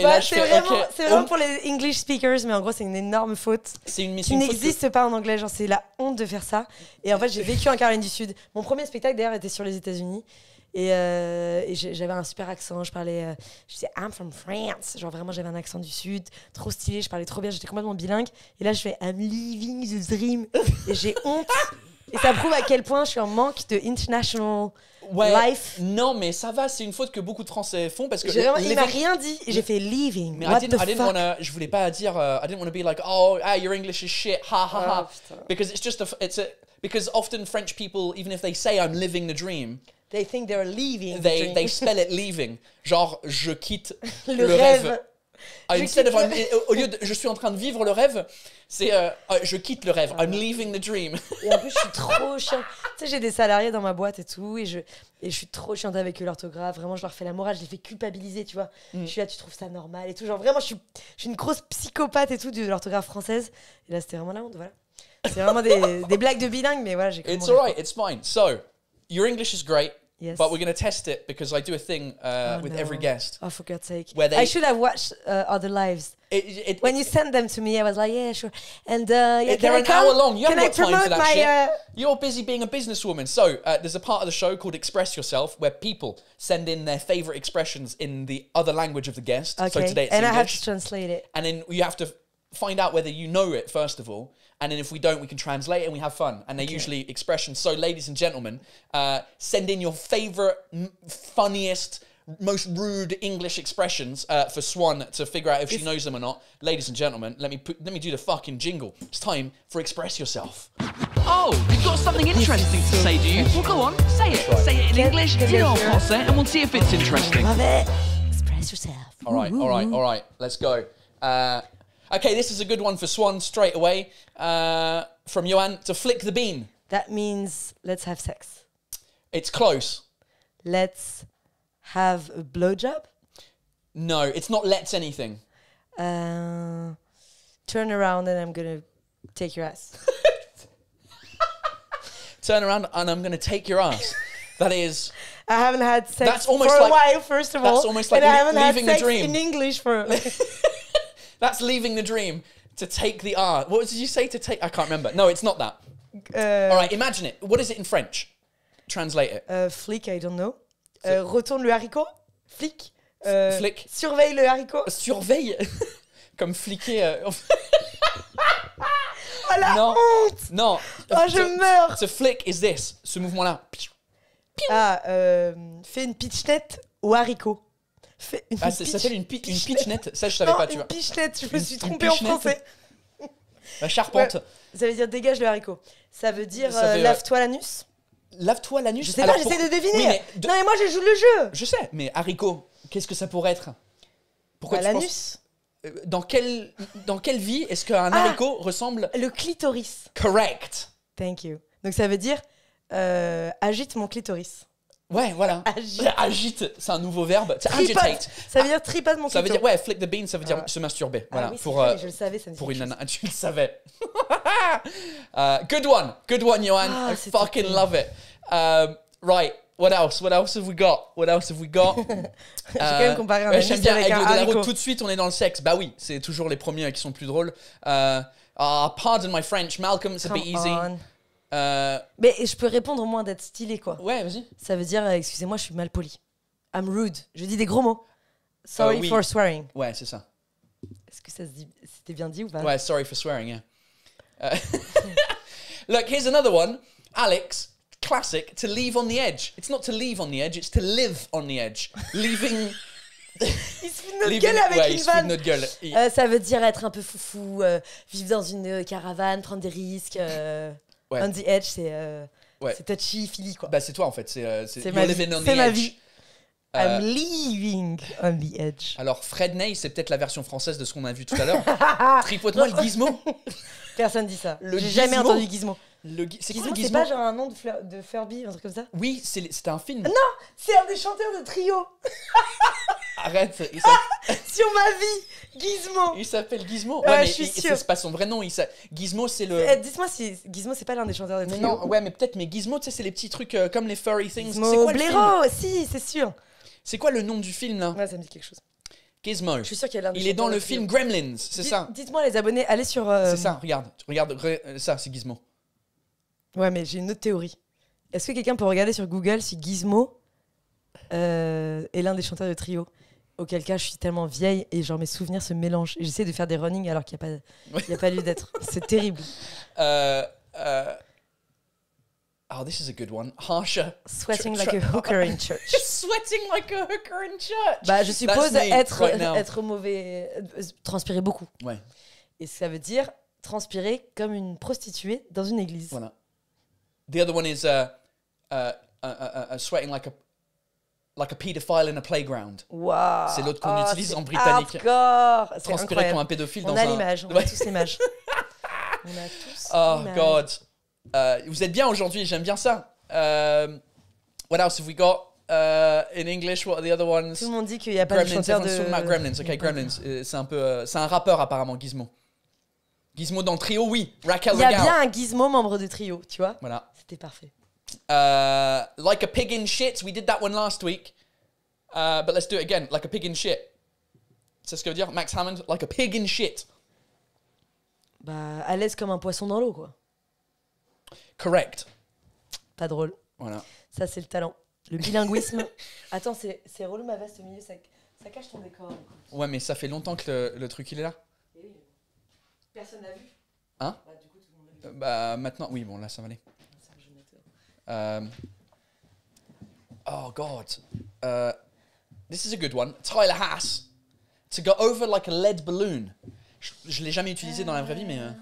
Bah, c'est vraiment, pour les English speakers, mais en gros, c'est une énorme faute. C'est une mission. Qui n'existe pas en anglais, c'est la honte de faire ça. Et en fait, j'ai vécu en Caroline du Sud. Mon premier spectacle, d'ailleurs, était sur les États-Unis. Et, euh, j'avais un super accent, je parlais, euh, je disais I'm from France, genre vraiment j'avais un accent du sud, trop stylé, je parlais trop bien, j'étais complètement bilingue. Et là je fais I'm living the dream, et j'ai honte Et ça prouve à quel point je suis en manque de international life. Non, mais ça va, c'est une faute que beaucoup de Français font parce que. il m'a rien dit, j'ai fait leaving. Mais What I didn't, the I didn't wanna, je voulais pas dire, euh, I didn't want to be like, oh, ah, your English is shit, ha ha ha. Ah, because it's just a, it's a, because often French people, even if they say I'm living the dream, they think they're leaving. They, they spell it leaving. Genre, je quitte le, rêve. Ah, au lieu de je suis en train de vivre le rêve, c'est euh, ah, je quitte le rêve. I'm leaving the dream. Et en plus, je suis trop chiante. tu sais, j'ai des salariés dans ma boîte et tout, et je, et je suis trop chiante avec eux, l'orthographe. Vraiment, je leur fais la morale, je les fais culpabiliser, tu vois. Mm. Je suis là, tu trouves ça normal et tout. Genre, vraiment, je suis, je suis une grosse psychopathe et tout de l'orthographe française. Et là, c'était vraiment la honte, voilà. C'est vraiment des, des blagues de bilingue, mais voilà, j'ai It's alright, it's fine. So, your English is great. Yes. But we're going to test it because I do a thing uh, oh with no. every guest. Oh, for God's sake. Where they I should have watched uh, Other Lives. It, it, when you sent them to me, I was like, yeah, sure. And uh, yeah, they're an hour long. You haven't got time for that my, shit. Uh... You're busy being a businesswoman. So uh, there's a part of the show called Express Yourself where people send in their favorite expressions in the other language of the guest. Okay. So today it's and English. I have to translate it. And then you have to find out whether you know it first of all and then if we don't, we can translate and we have fun. And they're okay. usually expressions. So, ladies and gentlemen, uh, send in your favorite, funniest, most rude English expressions uh, for Swan to figure out if, if, she knows them or not. Ladies and gentlemen, let me put, let me do the fucking jingle. It's time for express yourself. Oh, you've got something interesting to say, do you? Well, go on, say it. Right. Say it in English, do your posse, and we'll see if it's interesting. Love it. Express yourself. All right, all right, all right. Let's go. Uh, Okay, this is a good one for Swan straight away uh, from Yuan to flick the bean. That means let's have sex. It's close. Let's have a blowjob. No, it's not let's anything. Uh, turn around and I'm gonna take your ass. turn around and I'm gonna take your ass. That is. I haven't had sex that's almost for a while, first of all. That's almost like and I haven't had sex in English for. That's leaving the dream to take the R. What did you say to take? I can't remember. No, it's not that. Uh, All right, imagine it. What is it in French? Translate it. Uh, I don't know. Uh, retourne le haricot. Flick. Uh, Surveille le haricot. Uh, surveille. Comme fliquer. Euh, oh la non. honte Non. Oh, je to, meurs. Ce flick is this. Ce mouvement-là. Ah, euh, fais une pitch tête au haricot. Ah, ça s'appelle une, pitch, Ça, je savais pas, tu une vois. je me suis trompée en français. La charpente. Ça veut dire dégage le haricot. Ça veut dire euh, lave-toi l'anus. Euh, lave-toi l'anus. Je sais pas, j'essaie de deviner. Non, mais moi, je joue le jeu. Je sais, mais haricot, qu'est-ce que ça pourrait être Pourquoi bah, L'anus. Euh, dans quelle, dans quelle vie est-ce qu'un ah, haricot ressemble Le clitoris. Correct. Thank you. Donc ça veut dire agite mon clitoris. Ouais, voilà. Agite. c'est un nouveau verbe. agitate. Ça veut dire tripade mon Ça veut dire, ouais, flick the bean, ça veut dire ah. se masturber. Ah voilà. pour, euh, je le savais, ça me Pour une nana. Tu le savais. Euh, good one. Good one, Johan. Ah, I fucking love it. Um, right. What else? What else have we got? What else have we got? Euh, J'ai quand même comparé un J'aime bien avec, Tout de suite, on est dans le sexe. Bah oui, c'est toujours les premiers qui sont plus drôles. pardon my French, Malcolm, it's Come a bit easy. Euh, Mais je peux répondre au moins d'être stylé, quoi. Ouais, vas-y. Ça veut dire, euh, excusez-moi, je suis mal poli. I'm rude. Je dis des gros mots. Sorry euh, for swearing. Ouais, c'est ça. Est-ce que ça se c'était bien dit ou pas? Ouais, sorry for swearing, yeah. Look, here's another one. Alex, classic, to leave on the edge. It's not to leave on the edge, it's to live on the edge. Leaving. il se fout de notre gueule avec ouais, une Notre gueule. ça veut dire être un peu foufou, vivre dans une caravane, prendre des risques. On the edge, euh, c'est touchy, feely quoi. Bah, c'est toi en fait. C'est euh, c'est ma, vie. Euh, I'm leaving on the edge. Alors, Fred Ney, c'est peut-être la version française de ce qu'on a vu tout à l'heure. moi le gizmo. Personne dit ça. J'ai jamais entendu gizmo. Le... C'est quoi le C'est pas genre un nom de, Fleur... de Furby, un truc comme ça Oui, c'était un film. Non, c'est un des chanteurs de trio. Arrête. Il Sur ma vie, Gizmo. Il s'appelle Gizmo. Ouais, je suis sûre. C'est pas son vrai nom. Il Gizmo, c'est le. Eh, Dites-moi si Gizmo, c'est pas l'un des chanteurs de trio. Non, ouais, mais peut-être. Mais Gizmo, tu sais, c'est les petits trucs euh, comme les furry things. Gizmo, quoi, Blaireau, si, c'est sûr. C'est quoi le nom du film là Ouais, ça me dit quelque chose. Gizmo. Je suis sûr qu'il y a Il est dans le film Gremlins, c'est ça Dites-moi les abonnés, allez sur. Euh, c'est ça, regarde, regarde, euh, ça, c'est Gizmo. Ouais, mais j'ai une autre théorie. Est-ce que quelqu'un peut regarder sur Google si Gizmo euh, est l'un des chanteurs de trio Auquel cas, je suis tellement vieille et genre mes souvenirs se mélangent. J'essaie de faire des runnings alors qu'il n'y a, pas... il a pas lieu d'être. C'est terrible. Euh, euh, oh, this is a good one. Harsher. Sweating like a hooker in church. Sweating like a hooker in church. Bah, je suppose être, être mauvais, transpirer beaucoup. Ouais. Et ça veut dire transpirer comme une prostituée dans une église. Voilà. The other one is uh, uh, uh, sweating like a like a pedophile in a playground. Wow. C'est l'autre qu'on oh, utilise en britannique. Hardcore. Transpirer comme un pédophile on dans a un. L'image, on a tous l'image. on a tous. Oh, l'image. Oh God. Euh, vous êtes bien aujourd'hui. J'aime bien ça. Euh, what else have we got? Uh, in English, what are the other ones? Tout le monde dit qu'il n'y a pas Gremlins, de chanteur de... Gremlins, ok, Gremlins. Euh, c'est un peu... c'est un rappeur, apparemment, Gizmo. Gizmo dans le trio, oui. Il y a bien un Gizmo membre de trio, tu vois. Voilà. C'est parfait. Uh, like a pig in shit. We did that one last week. Uh, but let's do it again. Like a pig in shit. C'est ce que veut dire Max Hammond. Like a pig in shit. Bah, à l'aise comme un poisson dans l'eau, quoi. Correct. Pas drôle. Voilà. Ça, c'est le talent. Le bilinguisme. Attends, c'est c'est relou ma veste au milieu, ça, ça cache ton décor. Ouais, mais ça fait longtemps que le, truc il est là. Eh Personne n'a vu. Hein Bah, du coup, Bah maintenant, oui, bon là ça va aller. Um, oh God, uh, this is a good one. Tyler Haas to go over like a lead balloon. Je, l'ai jamais utilisé dans la vraie vie, mais. Euh, euh.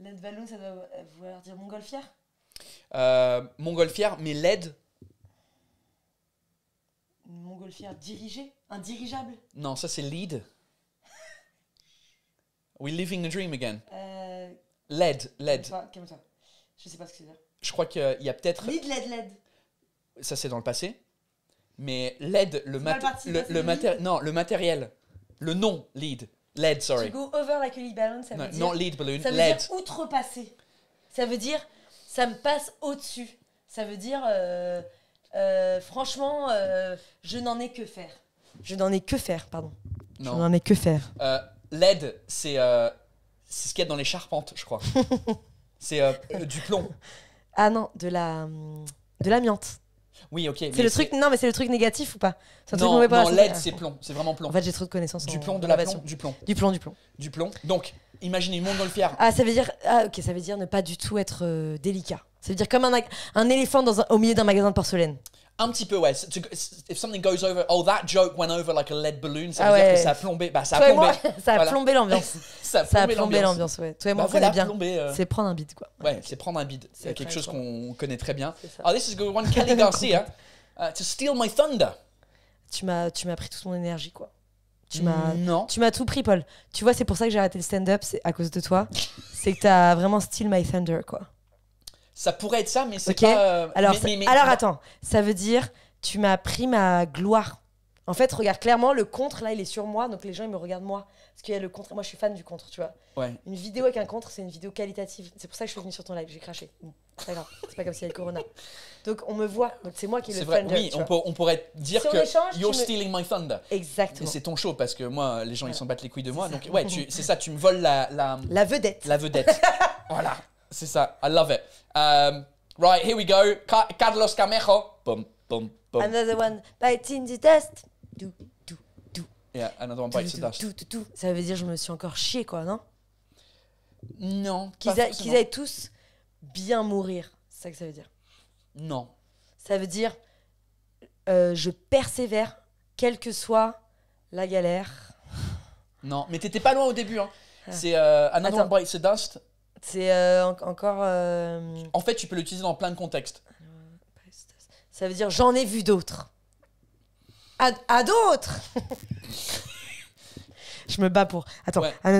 Lead Balloon, ça doit vouloir dire montgolfière euh, montgolfière, mais lead. montgolfière dirigée Indirigeable Non, ça c'est lead. We're living a dream again. Euh. Lead, lead. calme calme je sais pas ce que c'est dire. Je crois qu'il y a peut-être. Lead, lead, LED, LED. Ça, c'est dans le passé. Mais LED, le, mat le, le, non, le matériel, le nom lead, Lead, sorry. To go over like a lead balloon, ça non, veut dire. Non, lead balloon, ça veut dire outrepassé. Ça veut dire ça me passe au-dessus. Ça veut dire euh, euh, franchement, euh, je n'en ai que faire. Je n'en ai que faire, pardon. Non. Je n'en ai que faire. LED, c'est c'est ce qu'il y a dans les charpentes, je crois. C'est euh, euh, du plomb. Ah non, de la hum, de l'amiante. Oui, ok. C'est le truc. Non, mais c'est le truc négatif ou pas Non, l'aide, c'est plomb. C'est vraiment plomb. En fait, j'ai trop de connaissances. Du plomb, de la plomb, du plomb. Du plomb, du plomb. Du plomb. Donc, imaginez une montgolfière. Ah, ça veut dire. Ah, ok, ça veut dire ne pas du tout être euh, délicat. Ça veut dire comme un, un éléphant dans au milieu d'un magasin de porcelaine. Un petit peu, ouais. si, if something goes over, oh, that joke went over like a lead balloon, ça ah dire que ça a plombé. Bah, ça, a plombé. ça a plombé l'ambiance. ça a plombé, l'ambiance, ouais. Toi et bah, moi, bah, on bien. Euh, c'est prendre un bide, quoi. Ouais, c'est prendre un bide. C'est quelque chose qu'on connaît très bien. Oh, this is good one, Kelly Garcia. Uh, to steal my thunder. Tu m'as pris toute mon énergie, quoi. Tu m'as, mm, non. tu m'as tout pris, Paul. Tu vois, c'est pour ça que j'ai arrêté le stand-up, c'est à cause de toi. c'est que t'as vraiment steal my thunder, quoi. Ça pourrait être ça, mais c'est pas. Euh, alors, alors attends, ça veut dire tu m'as pris ma gloire. En fait, regarde clairement, le contre là, il est sur moi, donc les gens ils me regardent moi. Parce qu'il y a le contre, moi je suis fan du contre, tu vois. Ouais. Une vidéo avec un contre, c'est une vidéo qualitative. C'est pour ça que je suis venue sur ton live, j'ai craché. Très C'est grave, c'est pas comme s'il y avait le corona. Donc on me voit, c'est moi qui le vrai. Oui, on, pourrait dire que échange, you're stealing my thunder. Exactement. C'est ton show parce que moi, les gens ils s'en battent les couilles de moi. Donc ouais, c'est ça, tu me voles la, la. La vedette. La vedette. voilà. C'est ça. I love it. Um, right, here we go. Carlos Camejo. Boom, boom, boom. Another one bites in the dust. Do, do, do. Yeah, another one bites in the dust. Do, do, do. Ça veut dire je me suis encore chié, quoi, non Non. Qu'ils aillent tous bien mourir. C'est ça que ça veut dire. Non. Ça veut dire euh, je persévère, quelle que soit la galère. Non, mais t'étais pas loin au début. Hein. Ah. C'est euh, Another One Bites the Dust. C'est euh, encore. Euh, en fait, tu peux l'utiliser dans plein de contextes. Ça veut dire j'en ai vu d'autres. Ah, à, d'autres Je me bats pour. Attends. Ah,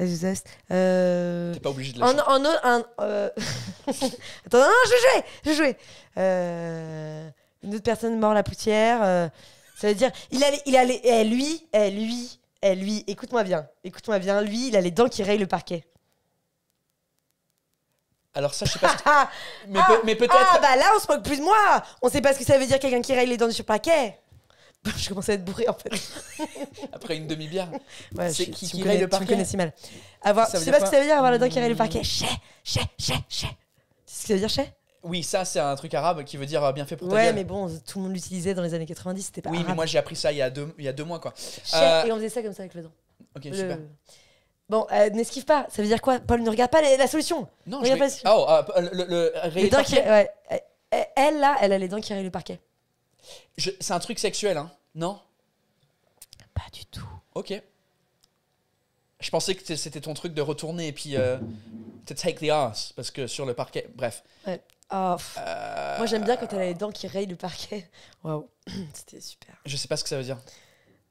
euh, T'es pas obligé de la En, en Attends, non, non, je jouais Je jouais Une autre personne mort la poutière. Ça veut dire. Il allait. Il allait eh, lui, eh, lui, eh, lui, écoute-moi bien. Écoute-moi bien. Lui, il a les dents qui rayent le parquet. Alors ça, je sais pas. mais, ah, mais peut-être. Ah bah là, on se moque plus de moi. On sait pas ce que ça veut dire quelqu'un qui raille les dents sur parquet. je commençais à être bourré en fait. Après une demi-bière. c'est qui, qui raille le parquet. Tu connais si mal. Avoir, je sais pas, ce que ça veut dire avoir la dent qui raille le parquet. Chez ché, ché, Tu C'est ce que ça veut dire chez oui, ça, c'est un truc arabe qui veut dire euh, bien fait pour ta Ouais, mais bon, tout le monde l'utilisait dans les années 90, c'était pas Oui, mais moi j'ai appris ça il y a deux, il y a deux mois, quoi. Euh, et on faisait ça comme ça avec le dent. Ok, super. Bon, euh, n'esquive pas. Ça veut dire quoi Paul ne regarde pas la, solution. Non, je pas Oh, euh, le, le, euh, Elle, là, elle a les dents qui rayent le parquet. C'est un truc sexuel, hein Non Pas du tout. Ok. Je pensais que c'était ton truc de retourner et puis to take the ass parce que sur le parquet. Bref. Ouais. Oh, Moi j'aime bien quand elle a les dents qui rayent le parquet. Waouh, c'était super. Je sais pas ce que ça veut dire.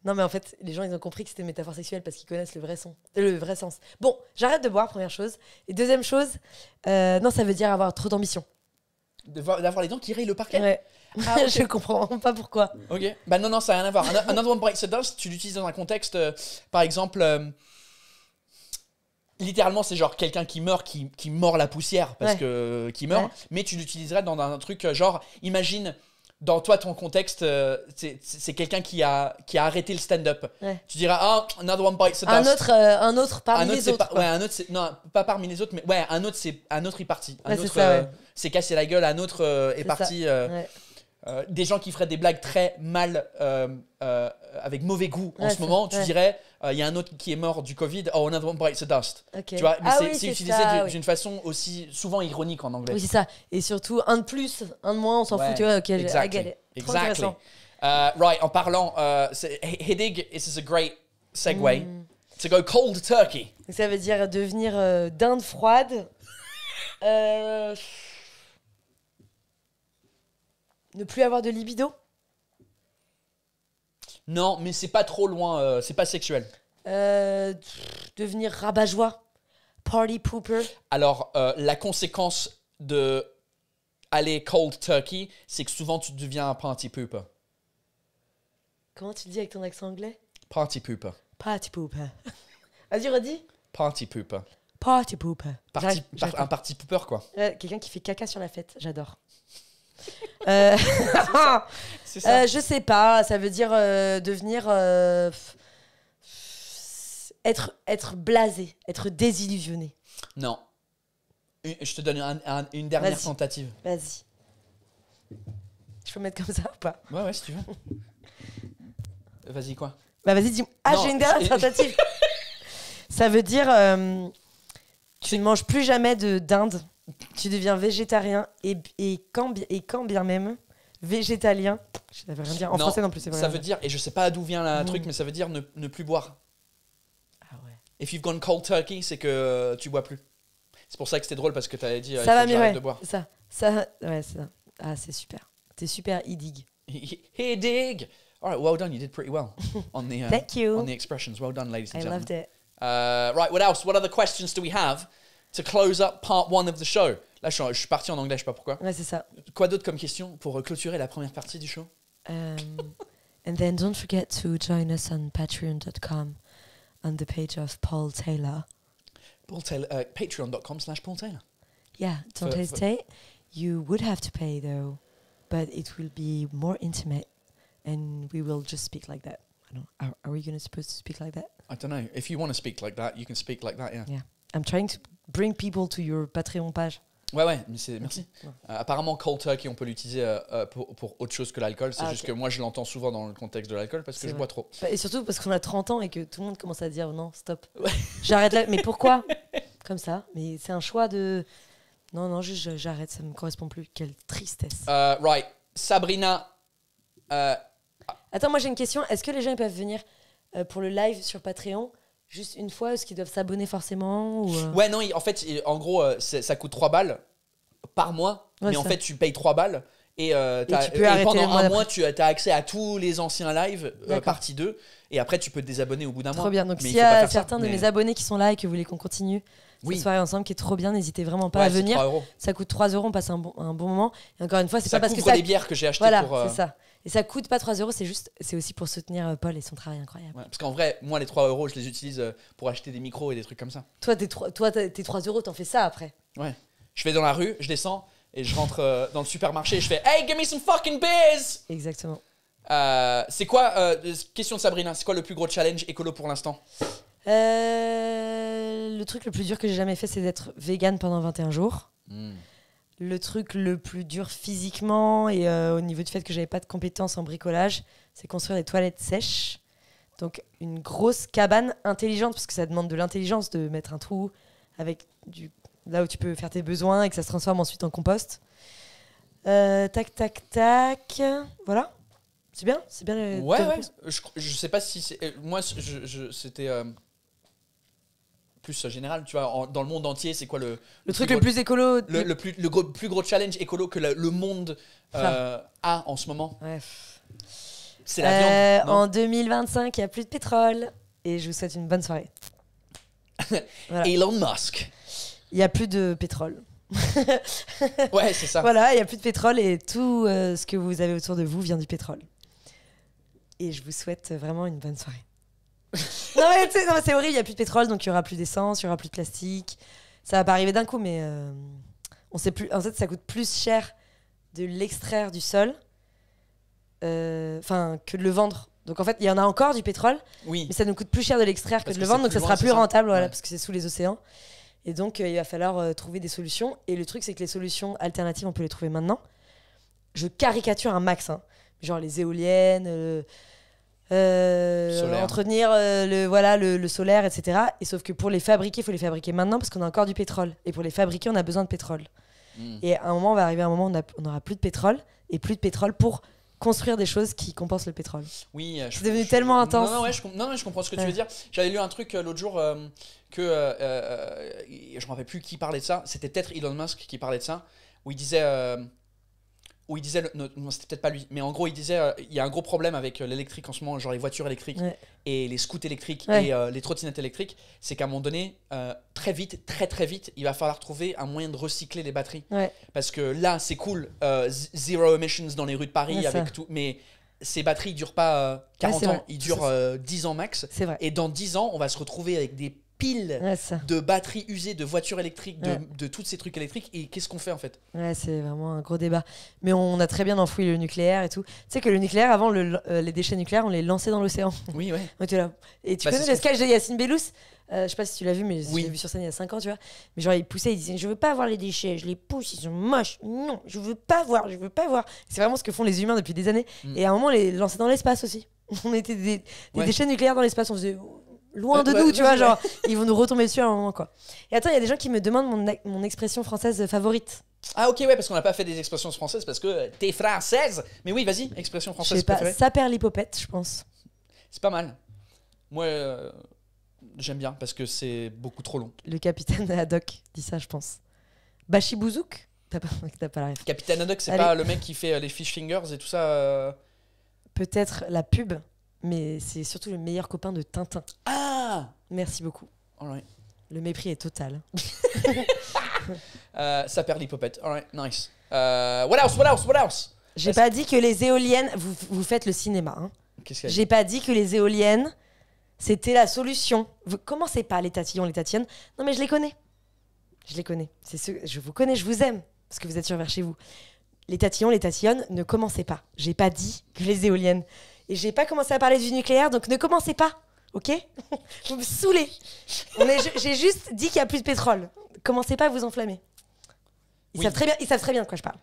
Non, mais en fait, les gens, ils ont compris que c'était une métaphore sexuelle parce qu'ils connaissent le vrai, le vrai sens. Bon, j'arrête de boire, première chose. Et deuxième chose, euh, non, ça veut dire avoir trop d'ambition. D'avoir les dents qui rayent le parquet Ouais. Ah, je comprends pas pourquoi. Ok. Bah non, non, ça n'a rien à voir. Un autre break the Dust, tu l'utilises dans un contexte, euh, par exemple. Euh, littéralement, c'est genre quelqu'un qui meurt, qui, qui mord la poussière, parce que. qui meurt, mais tu l'utiliserais dans un truc genre, imagine dans toi, ton contexte, euh, c'est quelqu'un qui a, qui a arrêté le stand-up. Tu diras, ah, oh, another one Un autre, euh, un autre parmi les autres. ouais, un autre, non, pas parmi les autres, mais ouais, un autre, c'est un autre est parti. Un autre euh, s'est cassé la gueule, un autre est parti. Euh, des gens qui feraient des blagues très mal, euh, euh, avec mauvais goût en ce moment, tu dirais, il y a un autre qui est mort du Covid, oh, another one bites the dust. Tu vois, mais ah c'est utilisé d'une façon aussi souvent ironique en anglais. Oui, c'est ça. Et surtout, un de plus, un de moins, on s'en fout, tu vois, ok, uh, right, en parlant, uh, this is a great segue. Hmm. To go cold turkey. Ça veut dire devenir dinde froide. euh... Ne plus avoir de libido Non, mais c'est pas trop loin, euh, c'est pas sexuel. Euh, devenir rabat-joie Party pooper Alors, euh, la conséquence de aller cold turkey, c'est que souvent tu deviens un party pooper. Comment tu le dis avec ton accent anglais Party pooper. Party pooper. Vas-y, redis. Party pooper. Party pooper. un party pooper, quoi. Quelqu'un qui fait caca sur la fête, j'adore. Euh, euh, je sais pas, ça veut dire euh, devenir. être, être blasé, être désillusionné. Non. je te donne une dernière tentative. Vas-y. Je peux mettre comme ça ou pas Ouais, ouais, si tu veux. Vas-y, quoi Bah vas-y, dis-moi. Ah, j'ai une dernière tentative. ça veut dire. tu ne manges plus jamais de dinde tu deviens végétarien et, et, quand, et quand bien même, végétalien, je savais rien dire. En français non plus, c'est vrai. Ça veut dire, et je sais pas d'où vient le truc, mais ça veut dire ne, plus boire. Ah ouais. If you've gone cold turkey, c'est que euh, tu bois plus. C'est pour ça que c'était drôle parce que tu avais dit euh, ça va, ouais, de boire. Ça, ça, ouais, ça. Ah, c'est super. T'es super He he All right, well done. You did pretty well on the uh, on the expressions. Well done, ladies and gentlemen. I loved it. Uh, right, what else? What other questions do we have? to close up part one of the show. Là, je suis, parti en anglais, je sais pas pourquoi. Ouais, c'est ça. Quoi d'autre comme question pour euh, clôturer la première partie du show um, And then don't forget to join us on patreon.com on the page of Paul Taylor. Paul Taylor, uh, patreon.com slash Paul Taylor. Yeah, don't for, hesitate. For you would have to pay though, but it will be more intimate and we will just speak like that. I don't are, are we going to supposed to speak like that? I don't know. If you want to speak like that, you can speak like that, yeah. Yeah. I'm trying to bring people to your Patreon page. Ouais, ouais, mais c'est, merci. Euh, apparemment, cold turkey, on peut l'utiliser euh, euh, pour, autre chose que l'alcool. C'est ah, juste que moi, je l'entends souvent dans le contexte de l'alcool parce que je bois trop. Bah, et surtout parce qu'on a 30 ans et que tout le monde commence à dire non, stop. J'arrête là. Mais pourquoi Comme ça. Mais c'est un choix de. Non, non, juste j'arrête, ça me correspond plus. Quelle tristesse. right. Sabrina. Attends, moi j'ai une question. Est-ce que les gens peuvent venir pour le live sur Patreon Juste une fois, est-ce qu'ils doivent s'abonner forcément ou euh Ouais, non, en fait, en gros, euh, ça coûte 3 balles par mois. mais en fait, tu payes 3 balles. Et, euh, pendant un mois, tu as accès à tous les anciens lives, partie 2. Et après, tu peux te désabonner au bout d'un mois. Trop bien. Donc, s'il y a certains de mes abonnés qui sont là et que vous voulez qu'on continue soirée ensemble qui est trop bien, n'hésitez vraiment pas à venir. Ça coûte 3 euros, on passe un bon, moment. Et encore une fois, c'est pas parce que. Ça couvre des bières que j'ai achetées pour. ça. Et ça coûte pas 3 euros, c'est juste, c'est aussi pour soutenir euh, Paul et son travail incroyable. parce qu'en vrai, moi, les 3 euros, je les utilise euh, pour acheter des micros et des trucs comme ça. Toi, tes 3, tes euros, t'en fais ça après. Ouais. Je vais dans la rue, je descends et je rentre euh, dans le supermarché et je fais Hey, give me some fucking beers Exactement. c'est quoi, question de Sabrina, c'est quoi le plus gros challenge écolo pour l'instant Le truc le plus dur que j'ai jamais fait, c'est d'être vegan pendant 21 jours. Hmm le truc le plus dur physiquement et euh, au niveau du fait que j'avais pas de compétences en bricolage, c'est construire des toilettes sèches. Donc une grosse cabane intelligente, parce que ça demande de l'intelligence de mettre un trou avec du là où tu peux faire tes besoins et que ça se transforme ensuite en compost. Euh, tac, tac, tac. Voilà. C'est bien, c'est bien. Ouais, ouais. Je, sais pas si c'est. Euh, moi, c'était plus euh, général, tu vois, dans le monde entier, c'est quoi le, Le truc le plus écolo. le, plus, le gros- plus gros challenge écolo que le, monde ah. euh, a en ce moment C'est la viande. Euh, en 2025, il n'y a plus de pétrole. Et je vous souhaite une bonne soirée. Elon Musk. Il n'y a plus de pétrole. Ouais, c'est ça. Voilà, il n'y a plus de pétrole et tout ce que vous avez autour de vous vient du pétrole. Et je vous souhaite vraiment une bonne soirée. non, mais, tu sais c'est horrible, il n'y a plus de pétrole, donc il n'y aura plus d'essence, il n'y aura plus de plastique. Ça va pas arriver d'un coup, mais euh, on sait plus. En fait, ça coûte plus cher de l'extraire du sol euh, enfin que de le vendre. Donc en fait, il y en a encore du pétrole, oui. mais ça nous coûte plus cher de l'extraire que de le vendre, donc ça sera plus rentable, voilà, parce que c'est sous les océans. Et donc, euh, il va falloir trouver des solutions. Et le truc, c'est que les solutions alternatives, on peut les trouver maintenant. Je caricature un max, hein. genre les éoliennes, euh, entretenir euh, le, voilà, le, solaire, etc. Et sauf que pour les fabriquer, il faut les fabriquer maintenant parce qu'on a encore du pétrole. Et pour les fabriquer, on a besoin de pétrole. Hmm. Et à un moment, on va arriver à un moment où on n'aura plus de pétrole et plus de pétrole pour construire des choses qui compensent le pétrole. Oui, euh, c'est devenu tellement intense. Non, non, je, comprends ce que tu veux dire. J'avais lu un truc l'autre jour que je ne me rappelle plus qui parlait de ça. C'était peut-être Elon Musk qui parlait de ça, où il disait où il disait, non, c'était peut-être pas lui, mais en gros, il disait, euh, il y a un gros problème avec euh, l'électrique en ce moment, genre les voitures électriques et les scouts électriques et euh, les trottinettes électriques, c'est qu'à un moment donné, très vite, très très vite, il va falloir trouver un moyen de recycler les batteries. Parce que là, c'est cool, zero emissions dans les rues de Paris avec tout, mais ces batteries durent pas 40 ans, elles ils durent 10 ans max. Et dans 10 ans, on va se retrouver avec des de batteries usées, de voitures électriques, de, tous ces trucs électriques. Et qu'est-ce qu'on fait en fait Ouais, c'est vraiment un gros débat. Mais on a très bien enfoui le nucléaire et tout. Tu sais que le nucléaire, avant, euh, les déchets nucléaires, on les lançait dans l'océan. Oui, ouais. Et tu bah, connais le sketch de Yacine Bellous euh, je sais pas si tu l'as vu, mais je l'ai vu sur scène il y a 5 ans, tu vois. Mais genre, il poussait, il disait Je veux pas voir les déchets, je les pousse, ils sont moches. Non, je veux pas voir, je veux pas voir. C'est vraiment ce que font les humains depuis des années. Mm. Et à un moment, on les lançait dans l'espace aussi. On était des, déchets nucléaires dans l'espace, on faisait loin de nous, tu vois, genre, ils vont nous retomber dessus à un moment, quoi. Et attends, il y a des gens qui me demandent mon, expression française favorite. Ah ok, ouais, parce qu'on n'a pas fait des expressions françaises, parce que euh, t'es française. Mais oui, vas-y, expression française. Je sais ça perd l'hypopète, je pense. C'est pas mal. Moi, euh, j'aime bien, parce que c'est beaucoup trop long. Le capitaine Haddock dit ça, je pense. Bachibouzouk T'as pas, as pas la Capitaine Haddock, c'est pas le mec qui fait euh, les fish fingers et tout ça Peut-être la pub mais c'est surtout le meilleur copain de Tintin. Ah Merci beaucoup. Le mépris est total. Euh, ça perd l'hypopète. All nice. Euh, what else, what else, what else J'ai pas dit que les éoliennes... Vous, faites le cinéma, hein Qu'est-ce J'ai pas dit que les éoliennes, c'était la solution. Vous commencez pas les tatillons, les tatiennes. Non mais je les connais. Je les connais. C'est Je vous connais, je vous aime. Parce que vous êtes sur chez vous. Les tatillons, les tatillonnes, ne commencez pas. J'ai pas dit que les éoliennes... Et j'ai pas commencé à parler du nucléaire, donc ne commencez pas, ok Vous me saoulez. j'ai juste dit qu'il y a plus de pétrole. Commencez pas à vous enflammer. Ils savent très bien, bien de quoi je parle.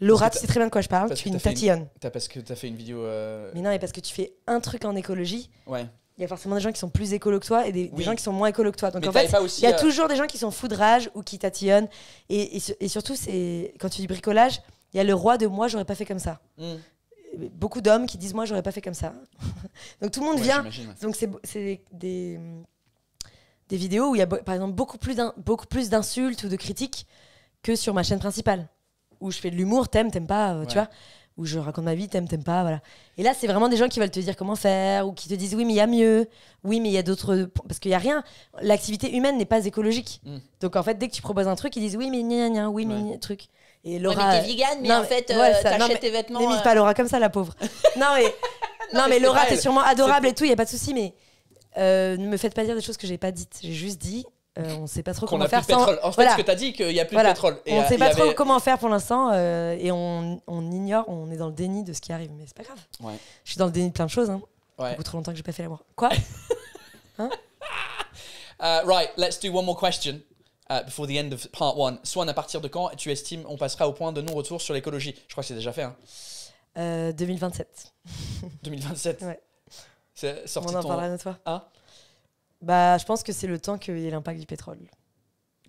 Laura, tu sais très bien de quoi je parle, tu es une tatillonne. Parce que tu as fait une vidéo. Euh, mais non, et parce que tu fais un truc en écologie. Ouais. Il y a forcément des gens qui sont plus écolo que toi et des, gens qui sont moins écolo que toi. Donc en fait, il y a euh, toujours des gens qui sont fous de rage ou qui tatillonnent. Et, surtout, c'est quand tu dis bricolage, il y a le roi de moi, j'aurais pas fait comme ça. Hmm beaucoup d'hommes qui disent moi j'aurais pas fait comme ça. donc tout le monde vient. Donc c'est des, des vidéos où il y a par exemple beaucoup plus beaucoup plus d'insultes ou de critiques que sur ma chaîne principale où je fais de l'humour, t'aimes, t'aimes pas, euh, tu vois où je raconte ma vie, t'aimes, t'aimes pas, voilà. Et là, c'est vraiment des gens qui veulent te dire comment faire, ou qui te disent oui, mais il y a mieux, oui, mais il y a d'autres. Parce qu'il y a rien. L'activité humaine n'est pas écologique. Hmm. Donc en fait, dès que tu proposes un truc, ils disent oui, mais gna oui, mais truc. Et Laura. Ouais, vegan, mais en fait, euh, t'achètes tes vêtements. Euh. pas Laura comme ça, la pauvre. non, mais, non, mais, Laura, t'es sûrement adorable et tout, il a pas de souci, mais euh, ne me faites pas dire des choses que j'ai pas dites. J'ai juste dit. on sait pas trop comment faire. En fait, ce que t'as dit, qu'il y a plus de pétrole. on sait pas trop comment faire pour l'instant et on, on, ignore, on est dans le déni de ce qui arrive. Mais c'est pas grave. Je suis dans le déni de plein de choses. Hein. Beaucoup trop longtemps que j'ai pas fait l'amour. Quoi hein right, let's do one more question. Euh, before the end of part 1. Swan, à partir de quand tu estimes on passera au point de non-retour sur l'écologie Je crois que c'est déjà fait. 2027. Hein. 2027 euh, Ouais. on en parlera de toi Ah bah, je pense que c'est le temps qu'il y ait l'impact du pétrole.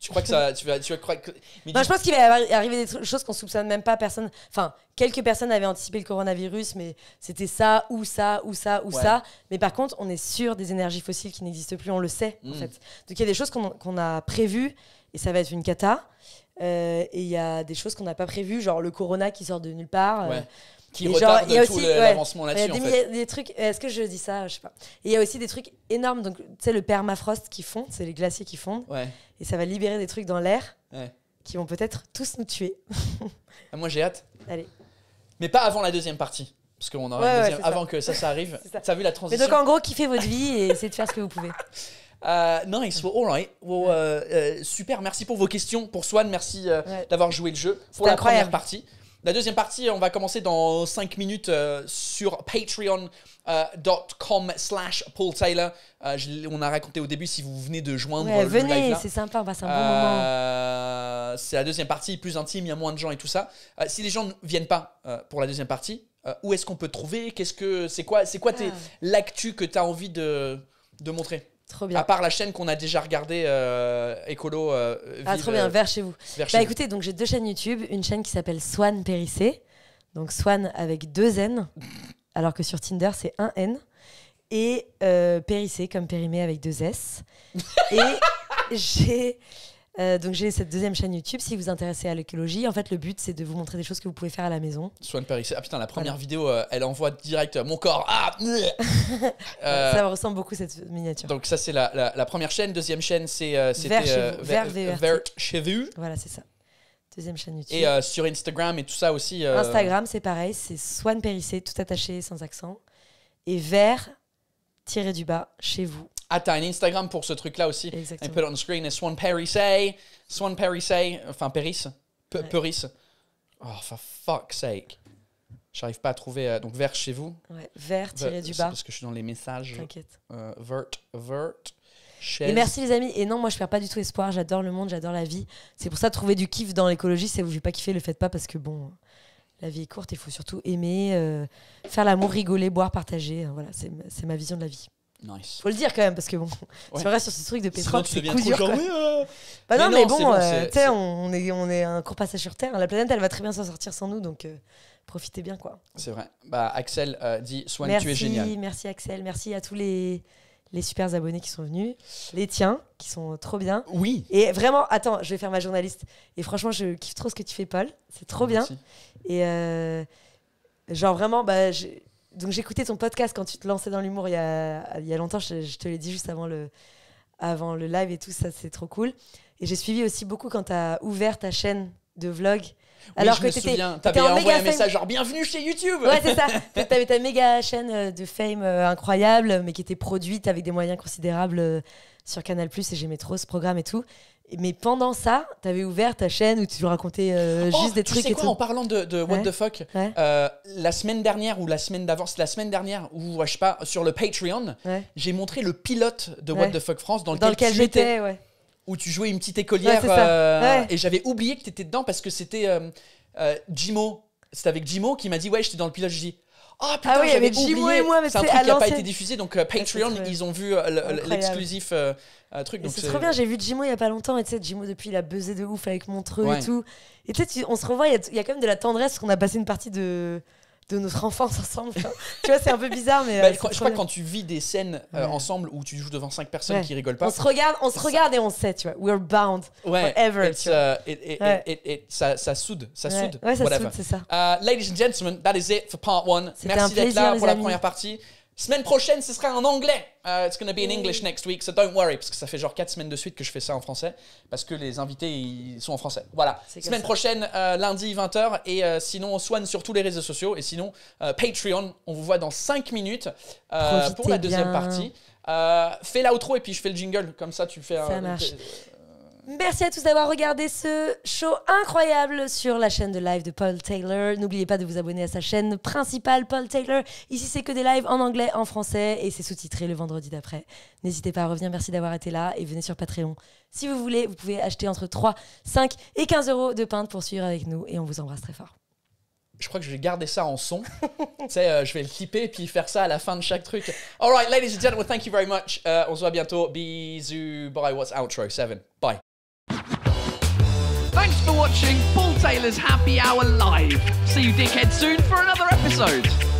Tu crois que ça. Tu vas, bah, je pense qu'il va arriver des choses qu'on soupçonne même pas. Personne. Enfin, quelques personnes avaient anticipé le coronavirus, mais c'était ça, ou ça, ou ça, ou ça. Mais par contre, on est sûr des énergies fossiles qui n'existent plus, on le sait, en mm. fait. Donc il y a des choses qu'on a prévues, et ça va être une cata. Euh, et il y a des choses qu'on n'a pas prévues, genre le corona qui sort de nulle part. Euh, ouais qui retarde tout là Il y a des, des trucs. Est-ce que je dis ça Je sais pas. il y a aussi des trucs énormes. Donc, tu sais, le permafrost qui fond, c'est les glaciers qui fondent. Ouais. Et ça va libérer des trucs dans l'air qui vont peut-être tous nous tuer. Ah, moi, j'ai hâte. Allez. Mais pas avant la deuxième partie. Parce qu'on aura avant que ça, ça arrive. ça. vu la transition Mais donc, en gros, kiffez votre vie et essayez de faire ce que vous pouvez. nice, all right. super, merci pour vos questions. Pour Swan, merci euh, d'avoir joué le jeu. Pour la première partie. La deuxième partie, on va commencer dans 5 minutes euh, sur patreon.com euh, slash Paul Taylor. Euh, on a raconté au début si vous venez de joindre venez, c'est sympa, on un bon moment. C'est la deuxième partie, plus intime, il y a moins de gens et tout ça. si les gens ne viennent pas pour la deuxième partie, où est-ce qu'on peut trouver Qu'est-ce que c'est quoi c'est quoi ah. l'actu que tu as envie de montrer Trop bien. À part la chaîne qu'on a déjà regardée, euh, Écolo. Euh, ah, trop bien, euh, vers chez vous. bah, écoutez, donc j'ai deux chaînes YouTube. Une chaîne qui s'appelle Swan Périssé. Donc Swan avec deux N, alors que sur Tinder, c'est un N. Et euh, Périssé comme périmé avec deux S. Et j'ai euh, donc j'ai cette deuxième chaîne YouTube si vous vous intéressez à l'écologie. En fait, le but c'est de vous montrer des choses que vous pouvez faire à la maison. Swan Périssé. Ah putain, la première vidéo, euh, elle envoie direct euh, mon corps. Ah, ça me ressemble beaucoup cette miniature. Donc ça c'est la, première chaîne. Deuxième chaîne c'est Vert, e Vert chez vous. Voilà, c'est ça. Deuxième chaîne YouTube. Et sur Instagram et tout ça aussi. Instagram c'est pareil, c'est Swan Périssé, tout attaché sans accent. Et Vert tiré du bas chez vous. Ah, t'as un Instagram pour ce truc-là aussi. Exactement. I put on screen Swan Perry say, Swan Perry say, enfin Perris, Oh, for fuck's sake. J'arrive pas à trouver. Euh, donc, vert chez vous. Ouais, vert tiré du bas. Parce que je suis dans les messages. T'inquiète. Euh, vert, vert. Et merci les amis. Et non, moi je perds pas du tout espoir. J'adore le monde, j'adore la vie. C'est pour ça trouver du kiff dans l'écologie. Si vous ne pas kiffer, le faites pas parce que bon, la vie est courte. Il faut surtout aimer, euh, faire l'amour, rigoler, boire, partager. Voilà, c'est ma vision de la vie. Nice. Faut le dire quand même, parce que bon, C'est vrai, sur ce truc de pétrole, c'est cousu. Euh. Bah non, mais, bon, euh, tu sais, on est, on est un court passage sur Terre. La planète, elle va très bien s'en sortir sans nous, donc euh, profitez bien, quoi. C'est vrai. Bah, Axel dit Swan, merci, tu es génial. Merci, Axel. Merci à tous les, les super abonnés qui sont venus, les tiens, qui sont trop bien. Oui. Et vraiment, attends, je vais faire ma journaliste. Et franchement, je kiffe trop ce que tu fais, Paul. C'est trop merci. bien. Et genre, vraiment, bah, donc j'écoutais ton podcast quand tu te lançais dans l'humour il y a, y a longtemps. Je, te l'ai dit juste avant le, avant le live et tout. Ça, c'est trop cool. Et j'ai suivi aussi beaucoup quand tu as ouvert ta chaîne de vlog. alors que tu avais envoyé un message genre bienvenue chez YouTube. Ouais, c'est ça. tu avais ta méga chaîne euh, de fame euh, incroyable, mais qui était produite avec des moyens considérables euh, sur Canal Plus et j'aimais trop ce programme et tout. Mais pendant ça, t'avais ouvert ta chaîne où tu racontais euh, oh, juste des tu trucs. Sais et quoi, en parlant de, de What the fuck, euh, la semaine dernière ou la semaine d'avant, la semaine dernière où je sais pas sur le Patreon, j'ai montré le pilote de What the fuck France dans lequel, j'étais, où tu jouais une petite écolière euh, et j'avais oublié que tu étais dedans parce que c'était Jimo, c'était avec Jimo qui m'a dit ouais j'étais dans le pilote, je dis Oh, putain, j'avais oublié. C'est un truc qui n'a pas été diffusé, donc Patreon, ils ont vu l'exclusif un truc. c'est trop bien, j'ai vu Jimo il y a pas longtemps, et tu sais, Jimo depuis il a buzzé de ouf avec Montreux et tout. Et tu sais, on se revoit, il y, a quand même de la tendresse, qu'on a passé une partie de, de notre enfance ensemble. tu vois, c'est un peu bizarre, mais. Bah, je crois que quand tu vis des scènes euh, ensemble où tu joues devant cinq personnes qui rigolent pas. On se regarde, on se regarde et on sait, tu vois. We're bound forever. Et ça, soude, ça soude. Ouais, ça soude, c'est ça. Euh, ladies and gentlemen, that is it for part one. Merci d'être là pour la première partie. Semaine prochaine, ce sera en anglais. Euh, it's going to be in English next week, so don't worry, parce que ça fait genre 4 semaines de suite que je fais ça en français, parce que les invités, ils sont en français. Voilà. Semaine prochaine, euh, lundi 20h, et euh, sinon, on soigne sur tous les réseaux sociaux, et sinon, Patreon, on vous voit dans 5 minutes pour la deuxième partie. fais l'outro et puis je fais le jingle, comme ça tu fais un. Merci à tous d'avoir regardé ce show incroyable sur la chaîne de live de Paul Taylor. N'oubliez pas de vous abonner à sa chaîne principale, Paul Taylor. Ici, c'est que des lives en anglais, en français et c'est sous-titré le vendredi d'après. N'hésitez pas à revenir. Merci d'avoir été là et venez sur Patreon. Si vous voulez, vous pouvez acheter entre 3, 5 et 15 euros de peintes pour suivre avec nous et on vous embrasse très fort je crois que je vais garder ça en son. tu euh, je vais le clipper puis faire ça à la fin de chaque truc. All right, ladies and gentlemen, thank you very much. Euh, on se voit bientôt. Bisous. Bye. What's outro? Seven. Bye. Thanks for watching Paul Taylor's Happy Hour Live. See you dickhead, soon for another episode.